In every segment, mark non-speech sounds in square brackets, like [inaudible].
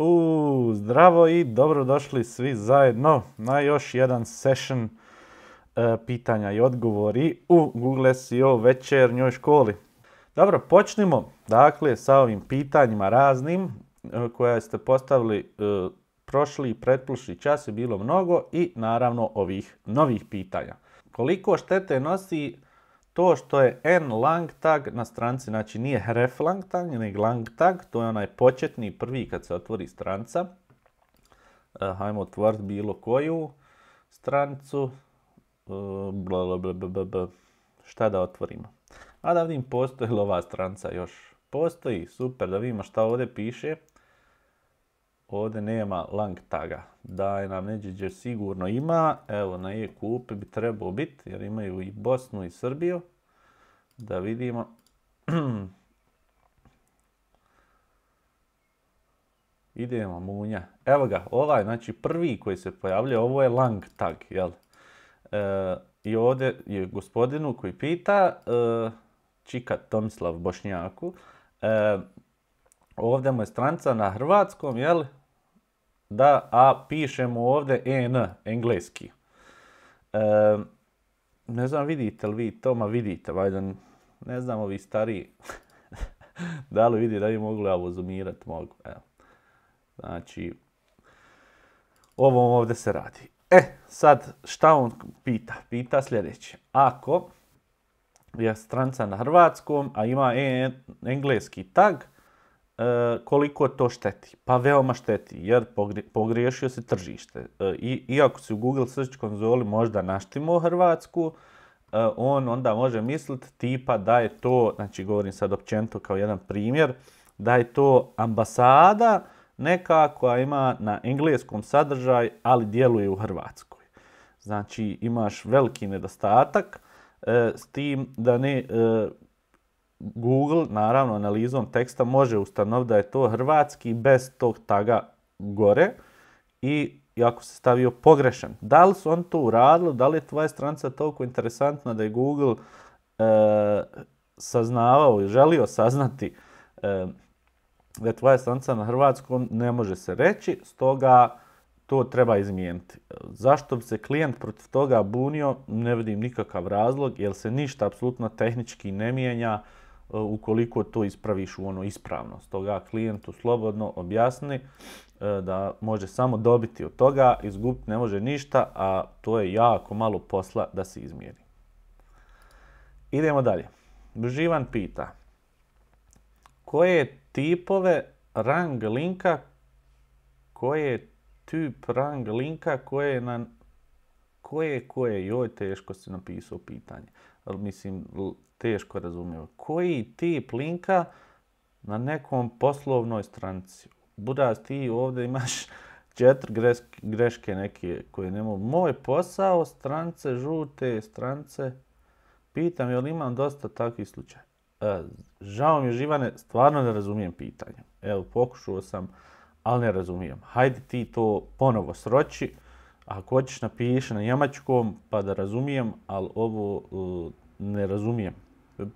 U, zdravo i dobrodošli svi zajedno na još jedan session e, pitanja i odgovori u Google SEO večernjoj školi. Dobro, počnimo dakle sa ovim pitanjima raznim e, koja ste postavili e, prošli i pretprošli čas je bilo mnogo i naravno ovih novih pitanja. Koliko štete nosi to što je n lang tag na stranci, znači nije href lang tag, nego lang tag, to je onaj početni prvi kad se otvori stranca. E, hajmo otvoriti bilo koju stranicu. E, šta da otvorimo? A da vidim postoji li ova stranca još. Postoji, super, da vidimo šta ovdje piše. Ovdje nema lang taga. Daj nam Neđiđer sigurno ima. Evo na e kupe bi trebao biti jer imaju i Bosnu i Srbiju. Da vidimo. [clears throat] Idemo munja. Evo ga, ovaj, znači prvi koji se pojavlja, ovo je lang tag, jel? E, I ovdje je gospodinu koji pita, e, Čika Tomislav Bošnjaku, e, ovdje mu je stranca na hrvatskom, jel? da a pišemo ovdje en, engleski. E, ne znam vidite li vi to, ma vidite, valjda ne znam ovi stariji. [laughs] da li vidi da bi mogli ovo zoomirati, mogu, evo. Znači, ovom ovdje se radi. E, sad, šta on pita? Pita sljedeće. Ako je stranca na hrvatskom, a ima engleski tag, E, koliko to šteti? Pa veoma šteti, jer pogriješio se tržište. E, iako se u Google Search konzoli možda naštimo Hrvatsku, e, on onda može misliti tipa da je to, znači govorim sad općenito kao jedan primjer, da je to ambasada neka koja ima na engleskom sadržaj, ali djeluje u Hrvatskoj. Znači imaš veliki nedostatak, s tim da ne Google, naravno, analizom teksta može ustanoviti da je to hrvatski bez tog taga gore i ako se stavio pogrešan. Da li su on to uradili, da li je tvoja stranca toliko interesantna da je Google e, saznavao i želio saznati e, da je tvoja stranca na hrvatskom, ne može se reći, stoga to treba izmijeniti. Zašto bi se klijent protiv toga bunio, ne vidim nikakav razlog, jer se ništa apsolutno tehnički ne mijenja, E, ukoliko to ispraviš u ono ispravno. Stoga klijentu slobodno objasni e, da može samo dobiti od toga, izgubiti ne može ništa, a to je jako malo posla da se izmjeri. Idemo dalje. Živan pita, koje tipove rang linka, koje je tip rang linka, koje je na koje, koje, joj, teško si napisao pitanje. Mislim, teško razumljivo. Koji tip linka na nekom poslovnoj stranici? Buda ti ovdje imaš [laughs] četiri greške neke koje ne mogu. Moj posao, strance žute, strance. Pitam jel imam dosta takvih slučaja. E, žao mi je Živane, stvarno ne razumijem pitanje. Evo, pokušao sam, ali ne razumijem. Hajde ti to ponovo sroči. Ako hoćeš napiši na njemačkom pa da razumijem, ali ovo e, ne razumijem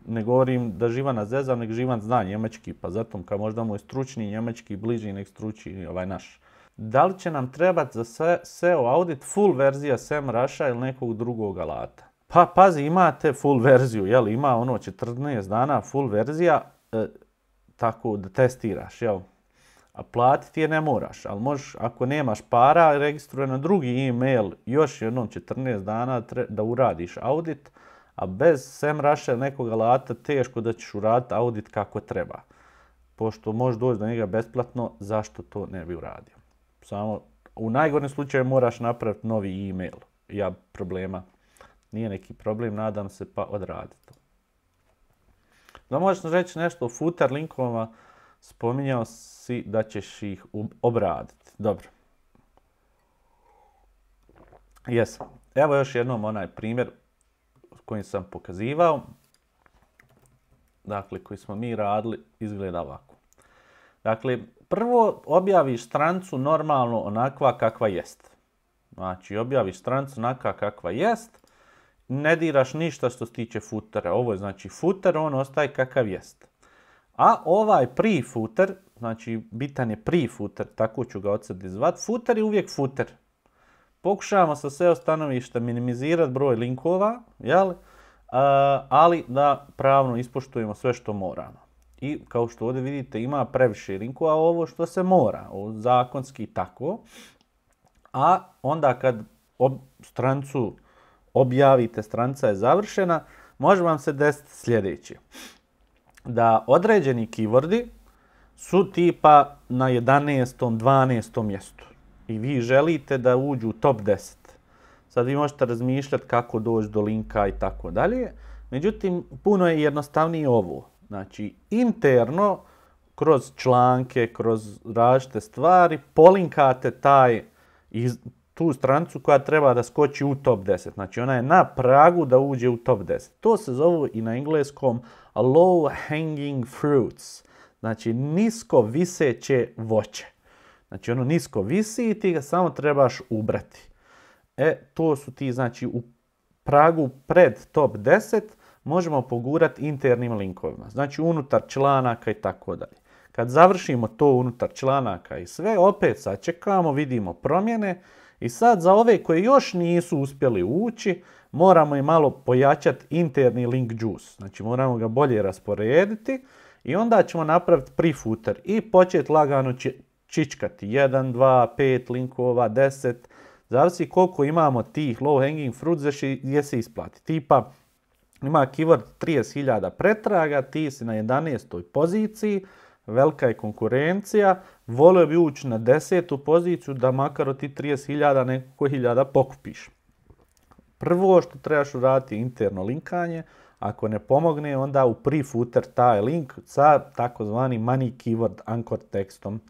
ne govorim da Živan zezam, nek Živan zna njemački, pa zato kao možda mu je stručni njemački bliži nek stručni ovaj naš. Da li će nam trebati za SEO audit full verzija SEM Raša ili nekog drugog alata? Pa pazi, imate full verziju, jel? Ima ono 14 dana full verzija, e, tako da testiraš, jel? A platiti je ne moraš, ali možeš, ako nemaš para, registruje na drugi email još jednom 14 dana da uradiš audit, a bez sem raše nekog alata teško da ćeš uraditi audit kako treba. Pošto možeš doći do njega besplatno, zašto to ne bi uradio? Samo u najgorem slučaju moraš napraviti novi e-mail. Ja problema, nije neki problem, nadam se pa odradi to. Da možeš reći nešto o footer linkovima, spominjao si da ćeš ih obraditi. Dobro. Jesam. Evo još jednom onaj primjer kojim sam pokazivao, dakle koji smo mi radili, izgleda ovako. Dakle, prvo objaviš strancu normalno onakva kakva jest. Znači, objaviš strancu onakva kakva jest, ne diraš ništa što se tiče futera. Ovo je znači futer, on ostaje kakav jest. A ovaj pre futer znači bitan je pre futer tako ću ga od sad zvat, futer je uvijek futer pokušavamo sa SEO stanovišta minimizirati broj linkova, jel? E, ali da pravno ispoštujemo sve što moramo. I kao što ovdje vidite ima previše linkova, ovo što se mora, zakonski tako. A onda kad strancu objavite, stranca je završena, može vam se desiti sljedeće. Da određeni keywordi su tipa na 11. 12. mjestu i vi želite da uđu u top 10. Sad vi možete razmišljati kako doći do linka i tako dalje. Međutim, puno je jednostavnije ovo. Znači, interno, kroz članke, kroz različite stvari, polinkate taj, iz, tu strancu koja treba da skoči u top 10. Znači, ona je na pragu da uđe u top 10. To se zove i na engleskom low hanging fruits. Znači, nisko viseće voće. Znači ono nisko visi i ti ga samo trebaš ubrati. E, to su ti znači u pragu pred top 10 možemo pogurati internim linkovima. Znači unutar članaka i tako dalje. Kad završimo to unutar članaka i sve, opet sačekamo, vidimo promjene i sad za ove koje još nisu uspjeli ući, moramo i malo pojačati interni link juice. Znači moramo ga bolje rasporediti i onda ćemo napraviti pre i početi lagano čičkati. 1, 2, 5 linkova, 10. Zavisi koliko imamo tih low hanging fruit gdje se isplati. Tipa ima keyword 30.000 pretraga, ti si na 11. poziciji, velika je konkurencija, volio bi ući na 10. poziciju da makar od ti 30.000 nekoliko hiljada pokupiš. Prvo što trebaš uraditi je interno linkanje, ako ne pomogne onda u pre-footer taj link sa takozvani money keyword anchor tekstom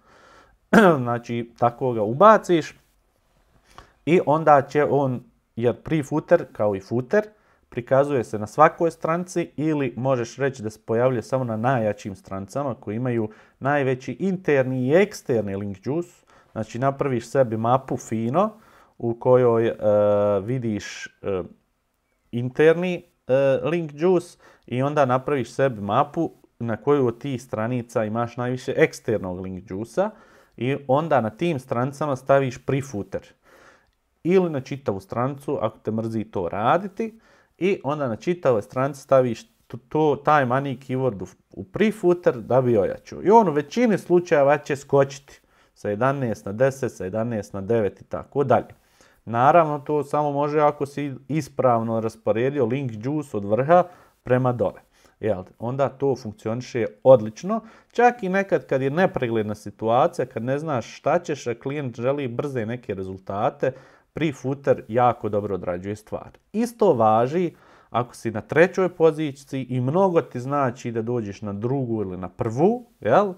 [clears throat] znači tako ga ubaciš i onda će on, jer pri footer kao i footer, prikazuje se na svakoj stranci ili možeš reći da se pojavljuje samo na najjačim strancama koji imaju najveći interni i eksterni link juice. Znači napraviš sebi mapu fino u kojoj e, vidiš e, interni e, link juice i onda napraviš sebi mapu na koju od tih stranica imaš najviše eksternog link juice i onda na tim strancama staviš prefooter ili na čitavu strancu ako te mrzi to raditi i onda na čitavoj stranici staviš to, taj money keyword u, u prefooter da bi ojačio. I on u većini slučajeva će skočiti sa 11 na 10, sa 11 na 9 i tako dalje. Naravno to samo može ako si ispravno rasporedio link juice od vrha prema dole jel, onda to funkcioniše odlično. Čak i nekad kad je nepregledna situacija, kad ne znaš šta ćeš, a klijent želi brze neke rezultate, pri footer jako dobro odrađuje stvar. Isto važi ako si na trećoj poziciji i mnogo ti znači da dođeš na drugu ili na prvu, jel,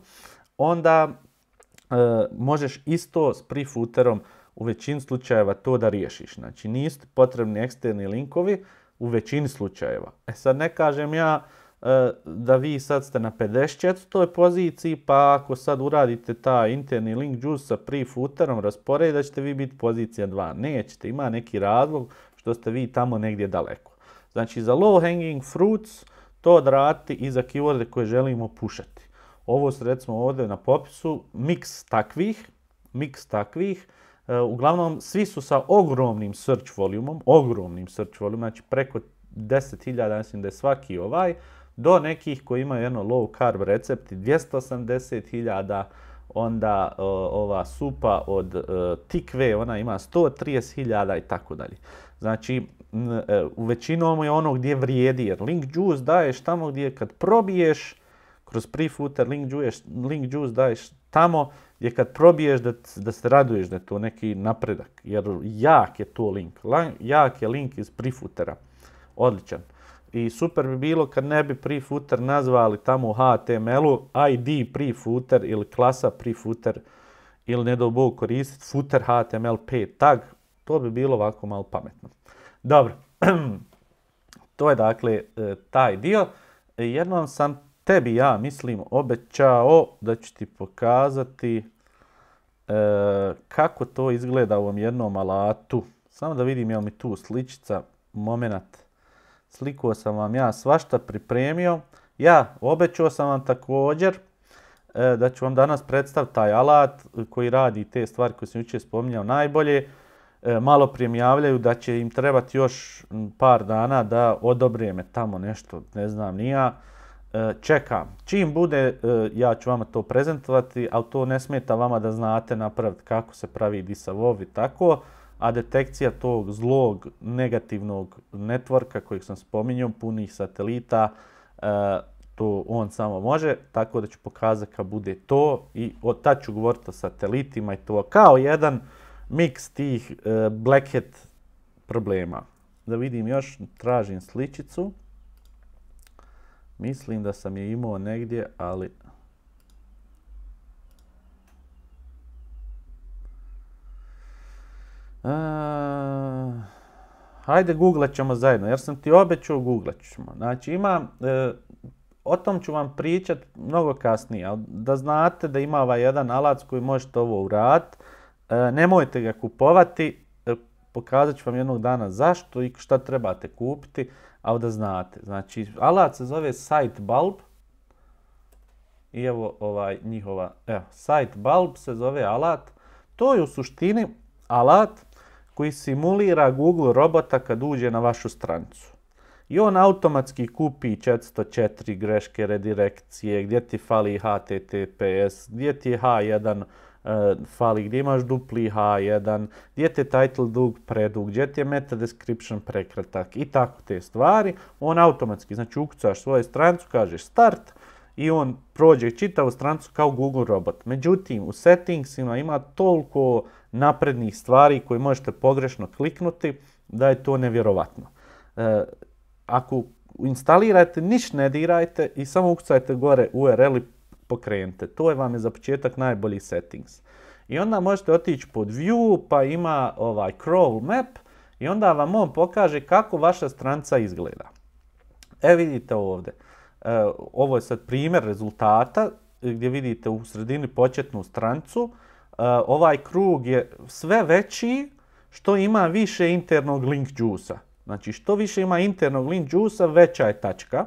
onda e, možeš isto s pre footerom u većini slučajeva to da riješiš. Znači nisu potrebni eksterni linkovi u većini slučajeva. E sad ne kažem ja E, da vi sad ste na 54. poziciji, pa ako sad uradite ta interni link juice sa pre footerom rasporedi, da ćete vi biti pozicija 2. Nećete, ima neki razlog što ste vi tamo negdje daleko. Znači za low hanging fruits to odrati i za keyworde koje želimo pušati. Ovo su recimo ovdje na popisu, miks takvih, miks takvih, e, Uglavnom, svi su sa ogromnim search volumom, ogromnim search volumom, znači preko 10.000, mislim da je svaki ovaj, do nekih koji imaju jedno low carb recepti 280.000, onda ova supa od e, tikve, ona ima 130.000 i tako dalje. Znači, e, u većinom je ono gdje vrijedi, jer link juice daješ tamo gdje kad probiješ, kroz pre-footer link, link juice daješ tamo gdje kad probiješ da, da se raduješ da je to neki napredak, jer jak je to link, jak je link iz pre-footera, odličan. I super bi bilo kad ne bi prefooter nazvali tamo u HTML-u ID prefooter ili klasa prefooter ili ne do Bog koristiti footer HTML5 tag. To bi bilo ovako malo pametno. Dobro, [clears throat] to je dakle e, taj dio. Jednom sam tebi ja mislim obećao da ću ti pokazati e, kako to izgleda u ovom jednom alatu. Samo da vidim je li mi tu sličica, moment. Slikao sam vam ja svašta pripremio. Ja obećao sam vam također e, da ću vam danas predstaviti taj alat koji radi te stvari koje sam jučer spominjao najbolje. E, malo prije mi javljaju da će im trebati još par dana da odobrije me tamo nešto, ne znam nija ja. E, čekam. Čim bude, ja ću vama to prezentovati, ali to ne smeta vama da znate napraviti kako se pravi disavov i tako a detekcija tog zlog negativnog networka kojeg sam spominjao, punih satelita, e, to on samo može, tako da ću pokazati kad bude to i od tad ću govoriti o satelitima i to kao jedan miks tih Blackhead Black Hat problema. Da vidim još, tražim sličicu. Mislim da sam je imao negdje, ali hajde, googlat ćemo zajedno, jer sam ti obećao, googlat ćemo. Znači, ima, e, o tom ću vam pričat mnogo kasnije, da znate da ima ovaj jedan alac koji možete ovo uraditi, e, nemojte ga kupovati, e, pokazat ću vam jednog dana zašto i šta trebate kupiti, ali da znate. Znači, alat se zove Site Bulb, i evo ovaj njihova, evo, Site Bulb se zove alat, to je u suštini alat koji simulira Google robota kad uđe na vašu stranicu. I on automatski kupi 404 greške redirekcije, gdje ti fali HTTPS, gdje ti je H1 e, fali, gdje imaš dupli H1, gdje ti je title dug predug, gdje ti je meta description prekratak i tako te stvari. On automatski, znači ukucaš svoju stranicu, kažeš start, i on prođe čitavu strancu kao Google robot. Međutim, u settingsima ima toliko naprednih stvari koje možete pogrešno kliknuti da je to nevjerovatno. E, ako instalirajte, niš ne dirajte i samo ukucajte gore URL i pokrenite. To je vam je za početak najbolji settings. I onda možete otići pod view pa ima ovaj crawl map i onda vam on pokaže kako vaša stranca izgleda. E vidite ovdje. Eh, ovo je sad primjer rezultata eh, gdje vidite u sredini početnu strancu. Eh, ovaj krug je sve veći što ima više internog link džusa. Znači što više ima internog link džusa, veća je tačka.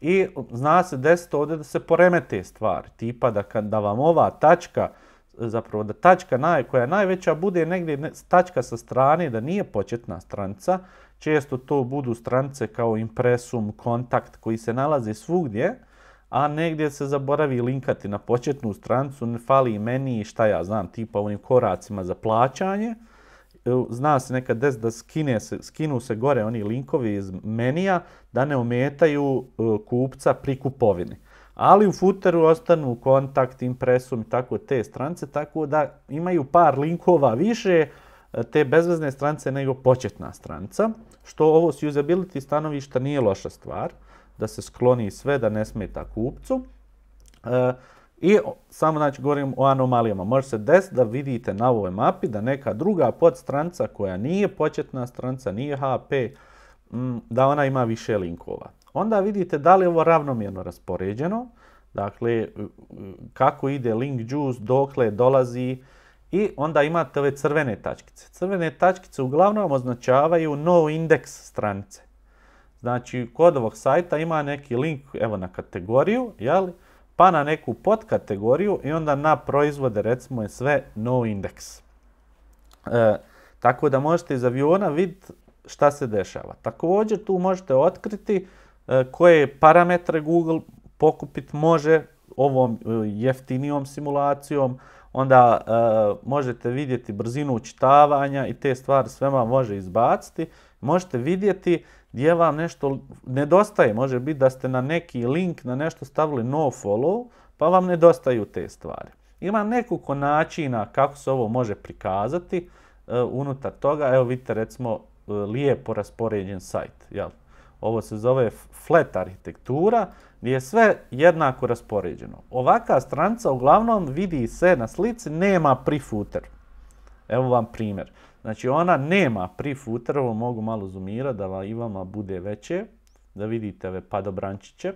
I zna se desiti ovdje da se poremete stvari. Tipa da, vam ova tačka, zapravo da tačka naj, koja je najveća bude negdje tačka sa strane, da nije početna stranca Često to budu stranice kao Impresum, Kontakt koji se nalaze svugdje, a negdje se zaboravi linkati na početnu strancu, ne fali meni i šta ja znam, tipa onim koracima za plaćanje. E, zna se nekad des da skine skinu se gore oni linkovi iz menija da ne ometaju e, kupca pri kupovini. Ali u futeru ostanu kontakt, impresum i tako te strance, tako da imaju par linkova više, te bezvezne strance nego početna stranca, što ovo s usability stanovišta nije loša stvar, da se skloni sve, da ne smeta kupcu. E, I samo znači govorim o anomalijama. Može se desiti da vidite na ovoj mapi da neka druga podstranca koja nije početna stranca, nije HP, mm, da ona ima više linkova. Onda vidite da li je ovo ravnomjerno raspoređeno, dakle kako ide link juice, dokle dolazi, i onda imate ove crvene tačkice. Crvene tačkice uglavnom označavaju no index stranice. Znači, kod ovog sajta ima neki link evo, na kategoriju, jeli? pa na neku podkategoriju i onda na proizvode recimo je sve no index. E, tako da možete iz aviona vidjeti šta se dešava. Također tu možete otkriti e, koje parametre Google pokupit može ovom e, jeftinijom simulacijom, onda eh, možete vidjeti brzinu učitavanja i te stvari sve vam može izbaciti. Možete vidjeti gdje vam nešto nedostaje. Može biti da ste na neki link, na nešto stavili no follow, pa vam nedostaju te stvari. Ima nekoliko načina kako se ovo može prikazati eh, unutar toga. Evo vidite recimo eh, lijepo raspoređen sajt. Ovo se zove flat arhitektura je sve jednako raspoređeno. Ovaka stranca uglavnom vidi se na slici, nema prefuter. Evo vam primjer. Znači ona nema prefuter, ovo mogu malo zoomirati da i vama bude veće, da vidite ove padobrančiće.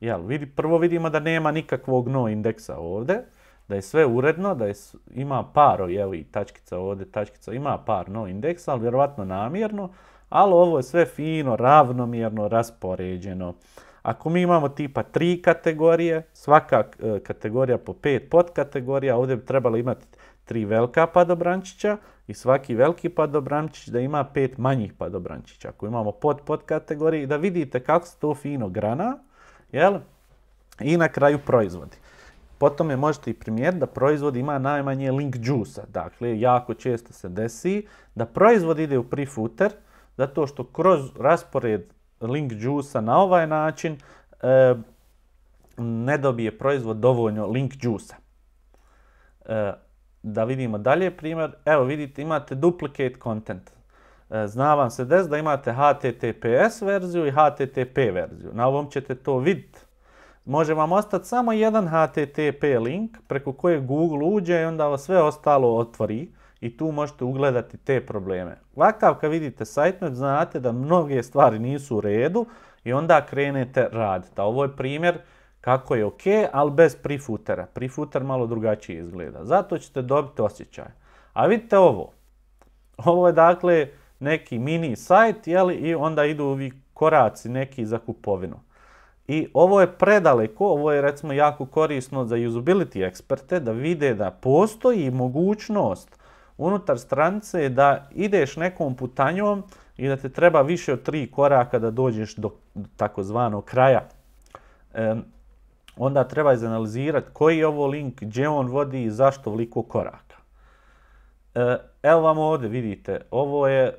Jel, vidi, prvo vidimo da nema nikakvog no indeksa ovdje, da je sve uredno, da je, ima par, evo i tačkica ovdje, tačkica, ima par no indeksa, ali vjerovatno namjerno, ali ovo je sve fino, ravnomjerno raspoređeno. Ako mi imamo tipa tri kategorije, svaka e, kategorija po pet podkategorija, ovdje bi trebalo imati tri velika padobrančića i svaki veliki padobrančić da ima pet manjih padobrančića. Ako imamo pod podkategorije, da vidite kako se to fino grana, jel? I na kraju proizvodi. Potom je možete i primijetiti da proizvod ima najmanje link džusa. Dakle, jako često se desi da proizvod ide u prifuter zato što kroz raspored link juice na ovaj način e, ne dobije proizvod dovoljno link juice e, Da vidimo dalje primjer, evo vidite imate duplicate content. E, zna vam se des da imate HTTPS verziju i HTTP verziju. Na ovom ćete to vidjeti. Može vam ostati samo jedan HTTP link preko kojeg Google uđe i onda vas sve ostalo otvori i tu možete ugledati te probleme. Ovakav kad vidite sitemap znate da mnoge stvari nisu u redu i onda krenete raditi. ovo je primjer kako je ok, ali bez prefutera. Prefuter malo drugačije izgleda. Zato ćete dobiti osjećaj. A vidite ovo. Ovo je dakle neki mini sajt jeli, i onda idu ovi koraci neki za kupovinu. I ovo je predaleko, ovo je recimo jako korisno za usability eksperte da vide da postoji mogućnost unutar stranice je da ideš nekom putanjom i da te treba više od tri koraka da dođeš do takozvanog kraja. onda treba izanalizirati koji je ovo link, gdje on vodi i zašto veliko koraka. E, evo vam ovdje vidite, ovo je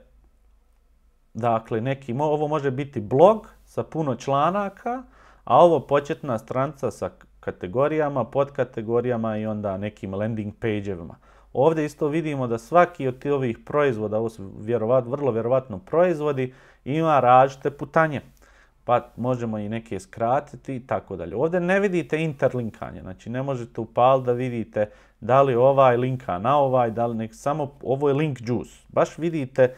dakle neki, ovo može biti blog sa puno članaka, a ovo početna stranca sa kategorijama, podkategorijama i onda nekim landing page-evima. Ovdje isto vidimo da svaki od ovih proizvoda, ovo su vrlo vjerovatno proizvodi, ima različite putanje. Pa možemo i neke skratiti i tako dalje. Ovdje ne vidite interlinkanje, znači ne možete upaliti da vidite da li ovaj linka na ovaj, da li nek samo ovo je link juice. Baš vidite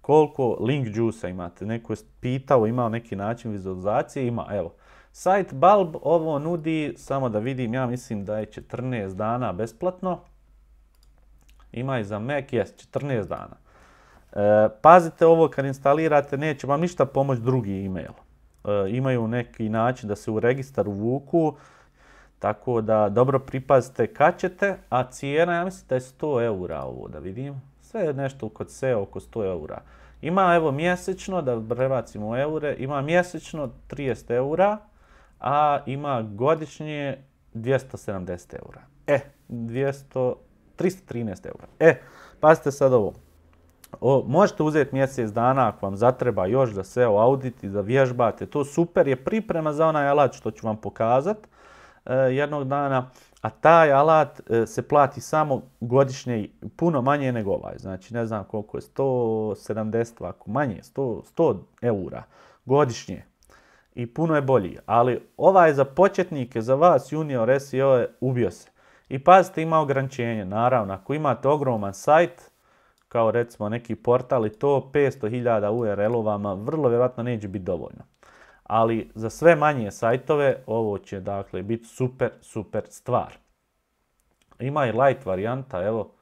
koliko link juice imate. Neko je pitao, imao neki način vizualizacije, ima, evo. Site Bulb ovo nudi, samo da vidim, ja mislim da je 14 dana besplatno. Ima i za Mac, jest, 14 dana. E, pazite ovo kad instalirate, neće vam ništa pomoći drugi email. E, imaju neki način da se u registar uvuku, tako da dobro pripazite kad ćete, a cijena, ja mislim da je 100 eura ovo, da vidim. Sve je nešto kod se oko 100 eura. Ima evo mjesečno, da prebacimo eure, ima mjesečno 30 eura, a ima godišnje 270 eura. E, 200 313 eura. E, pazite sad ovo. O, možete uzeti mjesec dana ako vam zatreba još da se audit da vježbate. To super je priprema za onaj alat što ću vam pokazat e, jednog dana. A taj alat e, se plati samo godišnje puno manje nego ovaj. Znači ne znam koliko je, 170 ako manje, 100, 100 eura godišnje. I puno je bolji. Ali ovaj za početnike, za vas junior SEO je ubio se. I pazite, ima ograničenje, naravno. Ako imate ogroman sajt, kao recimo neki portal i to 500.000 url vam vrlo vjerojatno neće biti dovoljno. Ali za sve manje sajtove ovo će dakle biti super, super stvar. Ima i light varijanta, evo,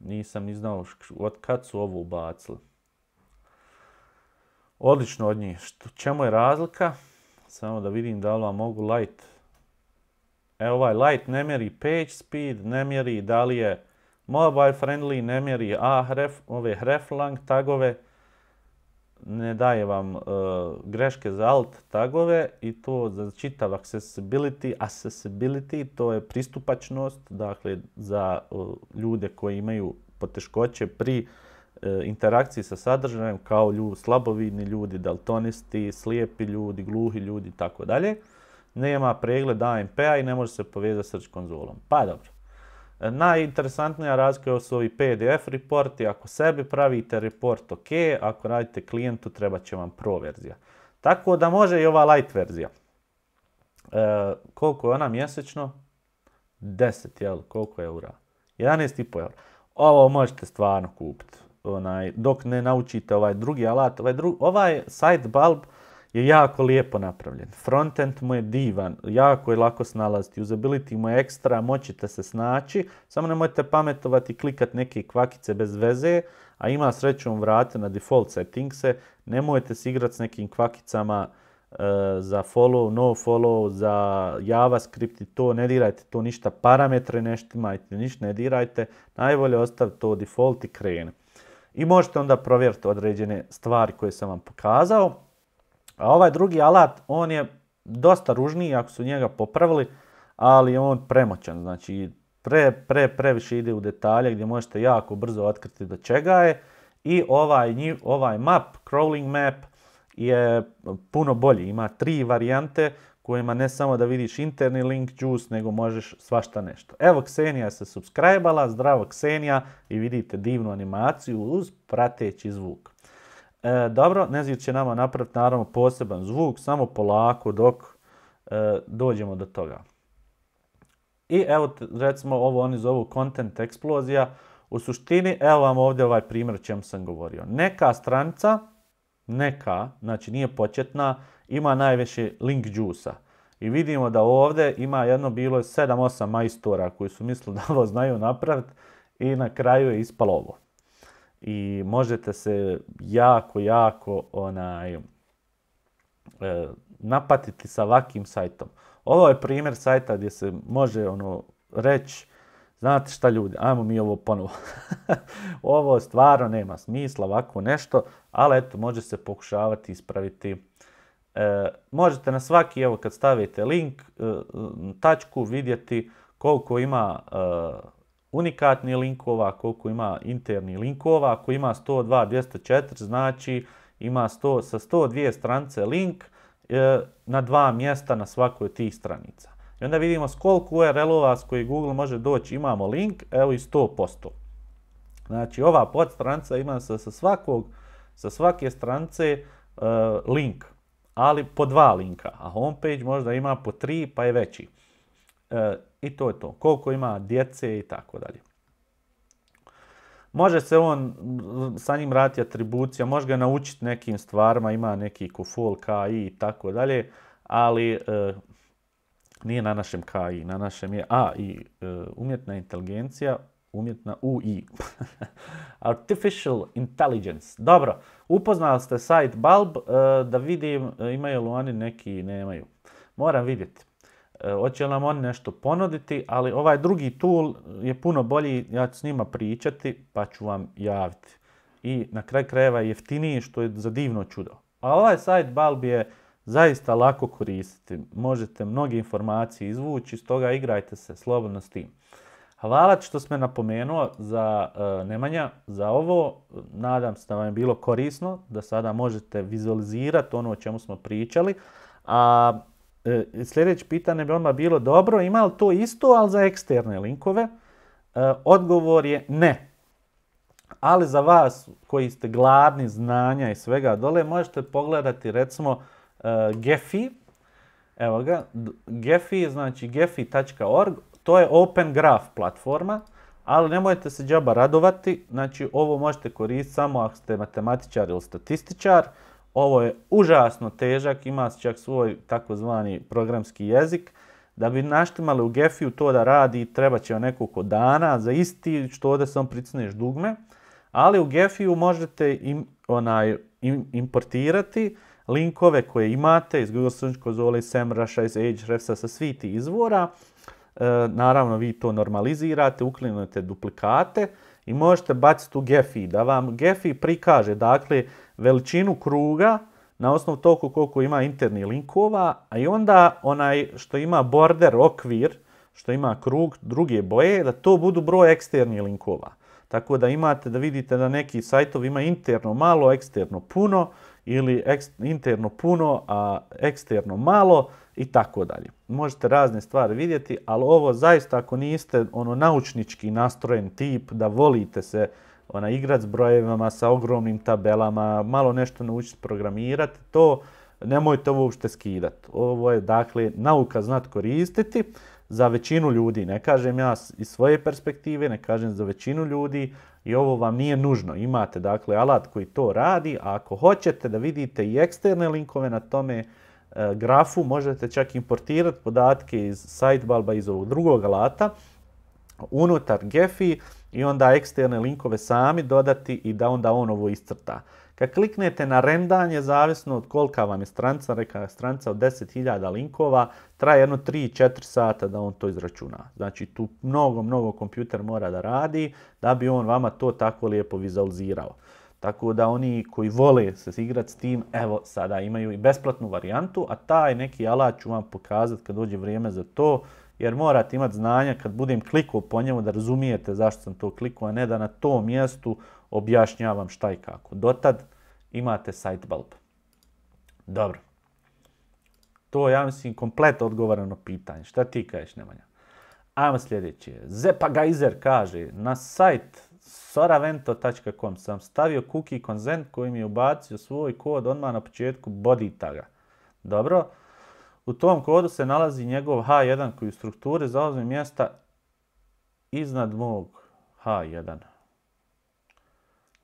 nisam ni znao od kad su ovo ubacili. Odlično od njih. Čemu je razlika? Samo da vidim da li vam mogu light Evo ovaj light ne mjeri page speed, ne mjeri da li je mobile friendly, ne mjeri ahref, ove hreflang tagove, ne daje vam e, greške za alt tagove i to za čitav accessibility, accessibility to je pristupačnost, dakle za e, ljude koji imaju poteškoće pri e, interakciji sa sadržajem kao ljudi, slabovidni ljudi, daltonisti, slijepi ljudi, gluhi ljudi i tako dalje nema pregled AMP-a i ne može se povezati s konzolom. Pa dobro. E, najinteresantnija razlika su ovi PDF reporti, ako sebi pravite report ok, ako radite klijentu treba će vam pro verzija. Tako da može i ova light verzija. E, koliko je ona mjesečno? 10, jel? Koliko je eura? 11,5 eura. Ovo možete stvarno kupiti. Onaj, dok ne naučite ovaj drugi alat, ovaj, dru, ovaj bulb, je jako lijepo napravljen. Frontend mu je divan, jako je lako snalaziti, usability mu je ekstra, moćete se snaći, samo nemojte pametovati i klikat neke kvakice bez veze, a ima srećom vrate na default settingse, nemojte se igrati s nekim kvakicama e, za follow, no follow, za JavaScript i to, ne dirajte to ništa, parametre imajte, ništa ne dirajte, najbolje ostaviti to default i krene. I možete onda provjeriti određene stvari koje sam vam pokazao. A ovaj drugi alat, on je dosta ružniji ako su njega popravili, ali je on premoćan. Znači, pre, pre, previše ide u detalje gdje možete jako brzo otkriti do čega je. I ovaj, ovaj map, crawling map, je puno bolji. Ima tri varijante kojima ne samo da vidiš interni link juice, nego možeš svašta nešto. Evo Ksenija se subscribe zdravo Ksenija i vidite divnu animaciju uz prateći zvuk. E, dobro, Nezir će nama napraviti naravno poseban zvuk, samo polako dok e, dođemo do toga. I evo recimo ovo oni zovu content eksplozija. U suštini, evo vam ovdje ovaj primjer o čem sam govorio. Neka stranica, neka, znači nije početna, ima najviše link džusa. I vidimo da ovdje ima jedno bilo 7-8 majstora koji su mislili da ovo znaju napraviti i na kraju je ispalo ovo i možete se jako, jako onaj, e, napatiti sa ovakvim sajtom. Ovo je primjer sajta gdje se može ono reći, znate šta ljudi, ajmo mi ovo ponovo. [laughs] ovo stvarno nema smisla, ovako nešto, ali eto, može se pokušavati ispraviti. E, možete na svaki, evo kad stavite link, e, e, tačku vidjeti koliko ima Unikatni linkova, koliko ima interni linkova. Ako ima 102, 204, znači ima 100, sa 102 stranice link e, na dva mjesta na svakoj od tih stranica. I onda vidimo s koliko URL-ova s koji Google može doći imamo link, evo i 100%. Znači ova podstranica ima sa, svakog, sa svake stranice e, link, ali po dva linka, a homepage možda ima po tri pa je veći. E, I to je to. Koliko ima djece i tako dalje. Može se on sa njim raditi atribucija, može ga naučiti nekim stvarima, ima neki kufol, KI i tako dalje, ali e, nije na našem KI, na našem je A, e, umjetna inteligencija, umjetna UI. [laughs] Artificial Intelligence. Dobro, upoznali ste sajt Balb, e, da vidim e, imaju li oni neki, nemaju. Moram vidjeti. E, hoće nam on nešto ponuditi, ali ovaj drugi tool je puno bolji, ja ću s njima pričati pa ću vam javiti. I na kraj krajeva jeftiniji što je za divno čudo. A ovaj sajt Balbi je zaista lako koristiti. Možete mnoge informacije izvući, stoga igrajte se slobodno s tim. Hvala što ste me napomenuo za e, Nemanja, za ovo. Nadam se da vam je bilo korisno, da sada možete vizualizirati ono o čemu smo pričali. A E, sljedeće pitanje bi odmah bilo dobro, ima li to isto, ali za eksterne linkove? E, odgovor je ne. Ali za vas koji ste gladni znanja i svega dole, možete pogledati recimo e, Gephi. Evo ga, Gephi, znači gephi.org, to je Open Graph platforma, ali nemojte se džaba radovati, znači ovo možete koristiti samo ako ste matematičar ili statističar. Ovo je užasno težak, ima čak svoj takozvani programski jezik. Da bi naštimali u Gefiju to da radi, treba će nekoliko dana za isti, što da sam pricneš dugme. Ali u Gefiju možete onaj, importirati linkove koje imate iz Google Search Console, iz SEMrush, iz ahrefs sa svih ti izvora. E, naravno, vi to normalizirate, uklinete duplikate i možete baciti u gefi, da vam gefi prikaže dakle veličinu kruga na osnovu toliko koliko ima internih linkova, a i onda onaj što ima border okvir, što ima krug druge boje, da to budu broj eksternih linkova. Tako da imate da vidite da neki sajtovi ima interno malo, eksterno puno, ili interno puno, a eksterno malo i tako dalje. Možete razne stvari vidjeti, ali ovo zaista ako niste ono naučnički nastrojen tip, da volite se ona, igrat s brojevima, sa ogromnim tabelama, malo nešto naučiti programirati, to nemojte ovo uopšte skidati. Ovo je dakle nauka znat koristiti za većinu ljudi. Ne kažem ja iz svoje perspektive, ne kažem za većinu ljudi, i ovo vam nije nužno. Imate dakle alat koji to radi, a ako hoćete da vidite i eksterne linkove na tome e, grafu, možete čak importirati podatke iz Sitebalba iz ovog drugog alata unutar Gefi i onda eksterne linkove sami dodati i da onda on ovo iscrta. Kad kliknete na rendanje, zavisno od kolika vam je stranca, reka stranca od 10.000 linkova, traje jedno 3-4 sata da on to izračuna. Znači tu mnogo, mnogo kompjuter mora da radi da bi on vama to tako lijepo vizualizirao. Tako da oni koji vole se igrati s tim, evo sada imaju i besplatnu varijantu, a taj neki alat ću vam pokazati kad dođe vrijeme za to, jer morate imati znanja kad budem klikao po njemu da razumijete zašto sam to klikao, a ne da na tom mjestu objašnjavam šta i kako. Do tad imate Bulb. Dobro. To ja mislim komplet odgovoreno pitanje. Šta ti kažeš Nemanja? Ajmo sljedeće. Zepa Geyser kaže, na sajt soravento.com sam stavio cookie consent koji mi je ubacio svoj kod odmah na početku body taga. Dobro. U tom kodu se nalazi njegov H1 koji u strukturi zauzme mjesta iznad mog H1.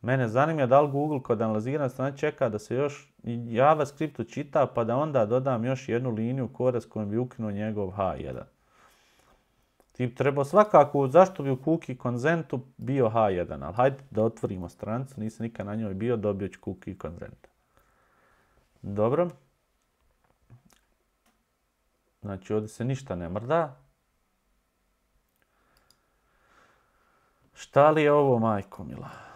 Mene zanima da li Google kod analiziranja strana čeka da se još JavaScript čita pa da onda dodam još jednu liniju koda s kojom bi ukinuo njegov H1. Ti treba svakako, zašto bi u cookie konzentu bio H1, ali hajde da otvorimo strancu. nisam nikad na njoj bio, dobio ću cookie konzent. Dobro. Znači ovdje se ništa ne mrda. Šta li je ovo majko mila?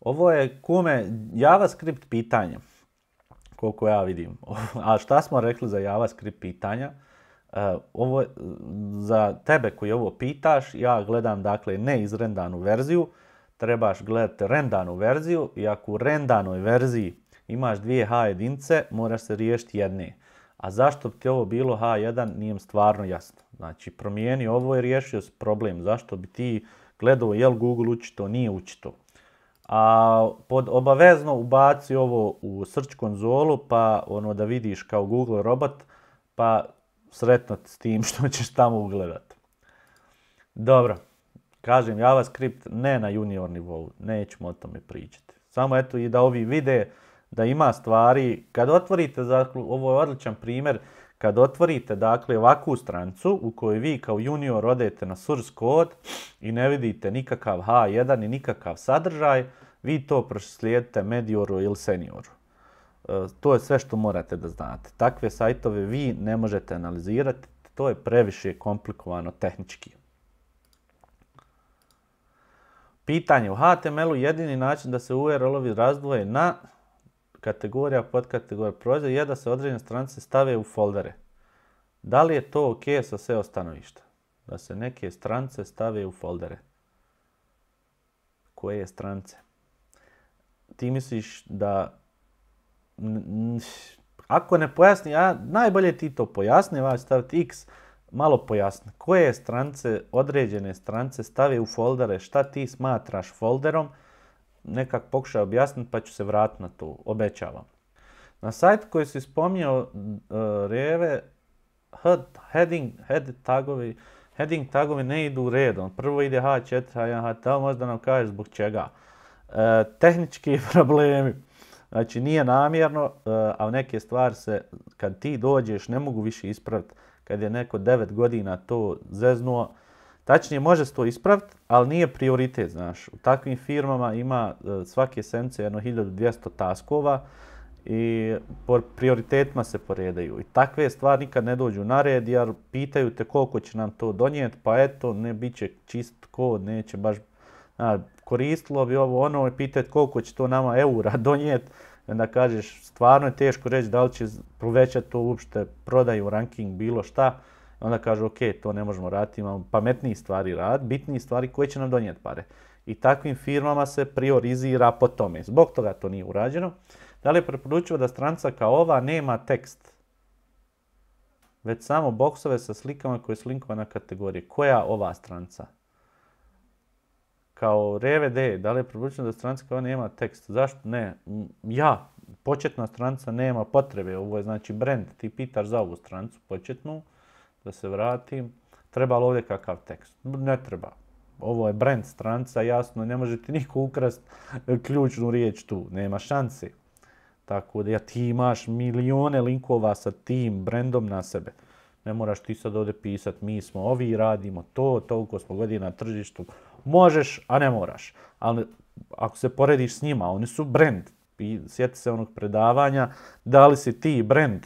ovo je, kume, JavaScript pitanje, koliko ja vidim. [laughs] A šta smo rekli za JavaScript pitanja? E, ovo je za tebe koji ovo pitaš, ja gledam dakle ne izrendanu verziju, trebaš gledati rendanu verziju i ako u rendanoj verziji imaš dvije H jedince, moraš se riješiti jedne. A zašto bi ti ovo bilo H1, nije mi stvarno jasno. Znači, promijeni ovo i riješio problem. Zašto bi ti gledao jel Google učito, nije učito. A pod obavezno ubaci ovo u search konzolu pa ono da vidiš kao Google robot pa sretno s tim što ćeš tamo ugledat. Dobro, kažem JavaScript ne na junior nivou, nećemo o tome pričati. Samo eto i da ovi vide da ima stvari, kad otvorite, dakle, ovo je odličan primjer, kad otvorite dakle ovakvu strancu u kojoj vi kao junior odete na source code i ne vidite nikakav H1 i nikakav sadržaj, vi to proslijedite medioru ili senioru. E, to je sve što morate da znate. Takve sajtove vi ne možete analizirati, to je previše komplikovano tehnički. Pitanje u HTML-u jedini način da se URL-ovi razdvoje na kategorija, podkategorija proizvoda je da se određene stranice stave u foldere. Da li je to ok sa sve stanovišta? Da se neke strance stave u foldere. Koje je strance? Ti misliš da... Ako ne pojasni, a najbolje ti to pojasni, vaš staviti x, malo pojasni. Koje strance, određene strance stave u foldere, šta ti smatraš folderom, nekak pokušaj objasniti pa ću se vratiti na tu, obećavam. Na sajt koji si spominjao e, Reve heading, head tagovi, tagovi ne idu redom. Prvo ide H4, H1, H2, možda nam kaže zbog čega. E, tehnički [laughs] problemi, znači nije namjerno, e, a neke stvari se kad ti dođeš ne mogu više ispraviti. Kad je neko devet godina to zeznuo, Tačnije, može se to ispraviti, ali nije prioritet, znaš. U takvim firmama ima e, svake semce jedno 1200 taskova i po prioritetima se poredaju. I takve stvari nikad ne dođu na red jer pitaju te koliko će nam to donijeti, pa eto, ne bit će čist kod, neće baš koristilo bi ovo ono i pitati koliko će to nama eura [laughs] donijeti. Onda kažeš, stvarno je teško reći da li će povećati to uopšte prodaju, ranking, bilo šta onda kažu ok, to ne možemo raditi, imamo pametniji stvari rad, bitniji stvari koje će nam donijeti pare. I takvim firmama se priorizira po tome. Zbog toga to nije urađeno. Da li je preporučio da stranca kao ova nema tekst? Već samo boksove sa slikama koje su na kategorije. Koja ova stranca? Kao RVD, da li je preporučeno da stranca kao ova nema tekst? Zašto ne? Ja, početna stranca nema potrebe. Ovo je znači brand. Ti pitaš za ovu strancu početnu da se vratim, treba li ovdje kakav tekst? Ne treba. Ovo je brand stranca, jasno, ne može ti niko ukrast ključnu riječ tu, nema šanse. Tako da ti imaš milione linkova sa tim brendom na sebe. Ne moraš ti sad ovdje pisat, mi smo ovi, radimo to, toliko smo godina na tržištu. Možeš, a ne moraš. Ali ako se porediš s njima, oni su brand. sjeti se onog predavanja, da li si ti brend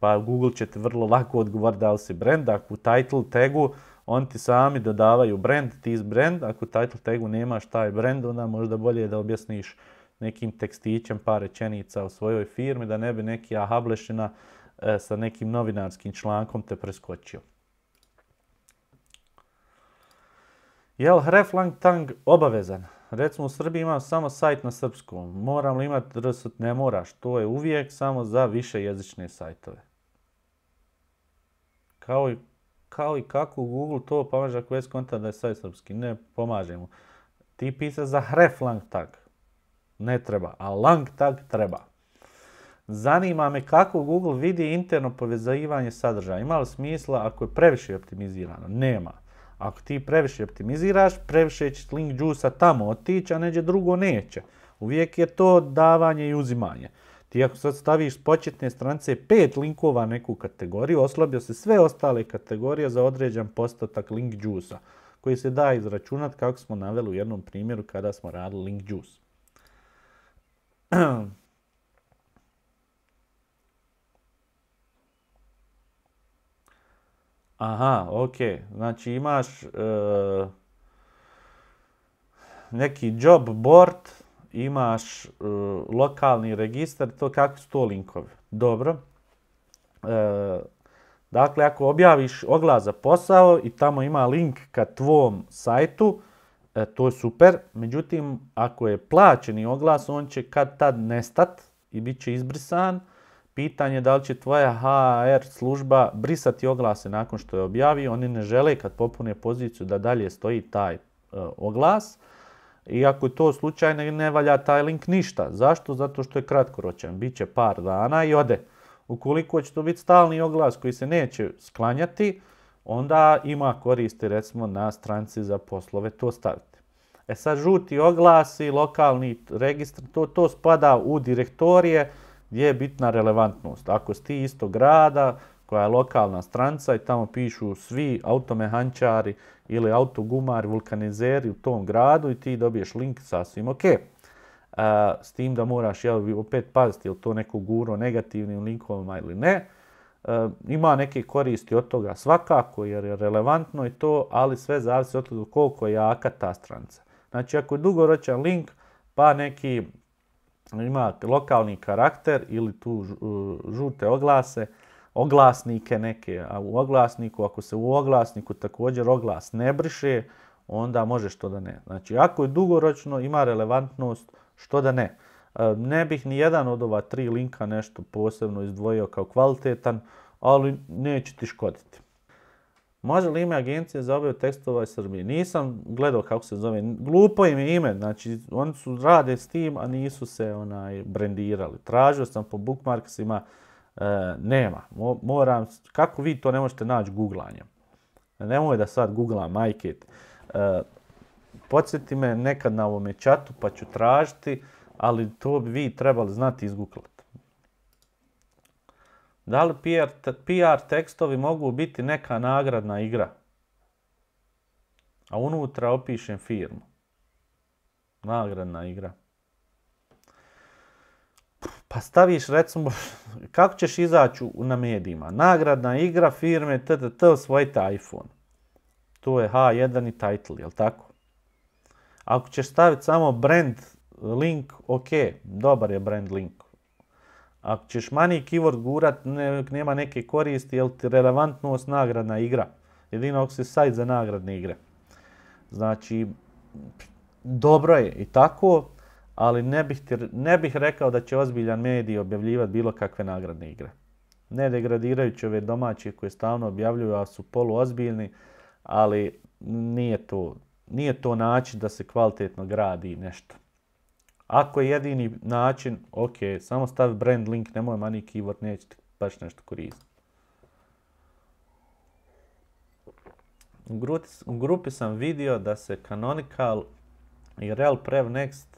pa Google će ti vrlo lako odgovoriti da li si brand, ako u title tagu oni ti sami dodavaju brand, ti iz brand, ako u title tagu nemaš taj brand, onda možda bolje da objasniš nekim tekstićem par rečenica u svojoj firmi, da ne bi neki ahablešina e, sa nekim novinarskim člankom te preskočio. Jel li tang obavezan? Recimo u Srbiji imam samo sajt na srpskom. Moram li imati rsut? Ne moraš. To je uvijek samo za više jezične sajtove. Kao i, kao i kako Google to pomaže ako već da je sve srpski. Ne pomaže mu. Ti pisa za href lang tag. Ne treba, a lang tag treba. Zanima me kako Google vidi interno povezivanje sadržaja. Ima li smisla ako je previše optimizirano? Nema. Ako ti previše optimiziraš, previše će link juice tamo otići, a neđe drugo neće. Uvijek je to davanje i uzimanje. Ti ako sad staviš s početne stranice pet linkova neku kategoriju, oslabio se sve ostale kategorije za određen postotak link juice koji se da izračunati kako smo naveli u jednom primjeru kada smo radili link juice. [clears throat] Aha, ok. Znači imaš e, neki job board imaš e, lokalni registar, to kako su to linkovi. Dobro. E, dakle, ako objaviš oglas za posao i tamo ima link ka tvom sajtu, e, to je super. Međutim, ako je plaćeni oglas, on će kad tad nestat i bit će izbrisan. Pitanje je da li će tvoja HR služba brisati oglase nakon što je objavio. Oni ne žele kad popune poziciju da dalje stoji taj oglas. I ako je to slučajno, ne valja taj link ništa. Zašto? Zato što je kratkoročan. Biće par dana i ode. Ukoliko će to biti stalni oglas koji se neće sklanjati, onda ima koristi recimo na stranci za poslove to staviti. E sad žuti oglasi, lokalni registar, to, to spada u direktorije gdje je bitna relevantnost. Ako si ti isto grada, koja je lokalna stranca i tamo pišu svi automehančari ili autogumari, vulkanizeri u tom gradu i ti dobiješ link sasvim ok. E, s tim da moraš opet paziti je to neko guro negativnim linkovima ili ne. E, ima neke koristi od toga svakako jer je relevantno i to, ali sve zavisi od toga koliko je jaka ta stranca. Znači ako je dugoročan link pa neki ima lokalni karakter ili tu žute oglase, oglasnike neke, a u oglasniku, ako se u oglasniku također oglas ne briše, onda može što da ne. Znači, ako je dugoročno, ima relevantnost, što da ne. E, ne bih ni jedan od ova tri linka nešto posebno izdvojio kao kvalitetan, ali neće ti škoditi. Može li ime agencije za objev tekstova iz Srbije? Nisam gledao kako se zove. Glupo im je ime, znači oni su rade s tim, a nisu se onaj brendirali. Tražio sam po bookmarksima, E, nema. moram, kako vi to ne možete naći googlanjem? Nemoj da sad googlam majke. E, podsjeti me nekad na ovome čatu pa ću tražiti, ali to bi vi trebali znati izguglat. Da li PR, PR tekstovi mogu biti neka nagradna igra? A unutra opišem firmu. Nagradna igra pa staviš recimo [laughs] kako ćeš izaći na medijima. Nagradna igra firme ttt osvojiti iPhone. To je H1 i title, jel tako? Ako ćeš staviti samo brand link, ok, dobar je brand link. Ako ćeš manji keyword gurat, nema neke koristi, jel ti relevantnost nagradna igra. Jedino ako si sajt za nagradne igre. Znači, dobro je i tako ali ne bih, ne bih rekao da će ozbiljan medij objavljivati bilo kakve nagradne igre. Ne degradirajući ove domaće koje stalno objavljuju, a su poluozbiljni, ali nije to, nije to način da se kvalitetno gradi nešto. Ako je jedini način, ok, samo stavi brand link, nemoj mani keyword, neće baš nešto koristiti. U grupi sam vidio da se Canonical i real Prev Next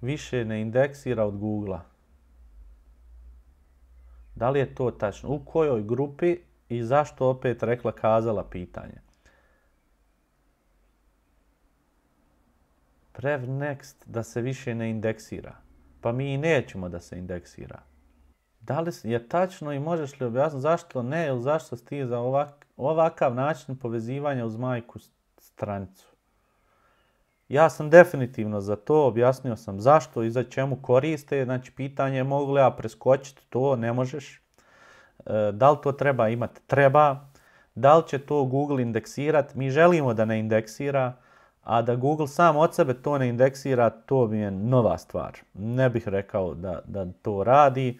više ne indeksira od google Da li je to tačno? U kojoj grupi i zašto opet rekla kazala pitanje? Prev next da se više ne indeksira. Pa mi i nećemo da se indeksira. Da li je tačno i možeš li objasniti zašto ne ili zašto stiže za ovakav način povezivanja uz majku stranicu? Ja sam definitivno za to, objasnio sam zašto i za čemu koriste, znači pitanje je mogu li ja preskočiti to, ne možeš. E, da li to treba imati? Treba. Da li će to Google indeksirati? Mi želimo da ne indeksira, a da Google sam od sebe to ne indeksira, to mi je nova stvar. Ne bih rekao da, to radi,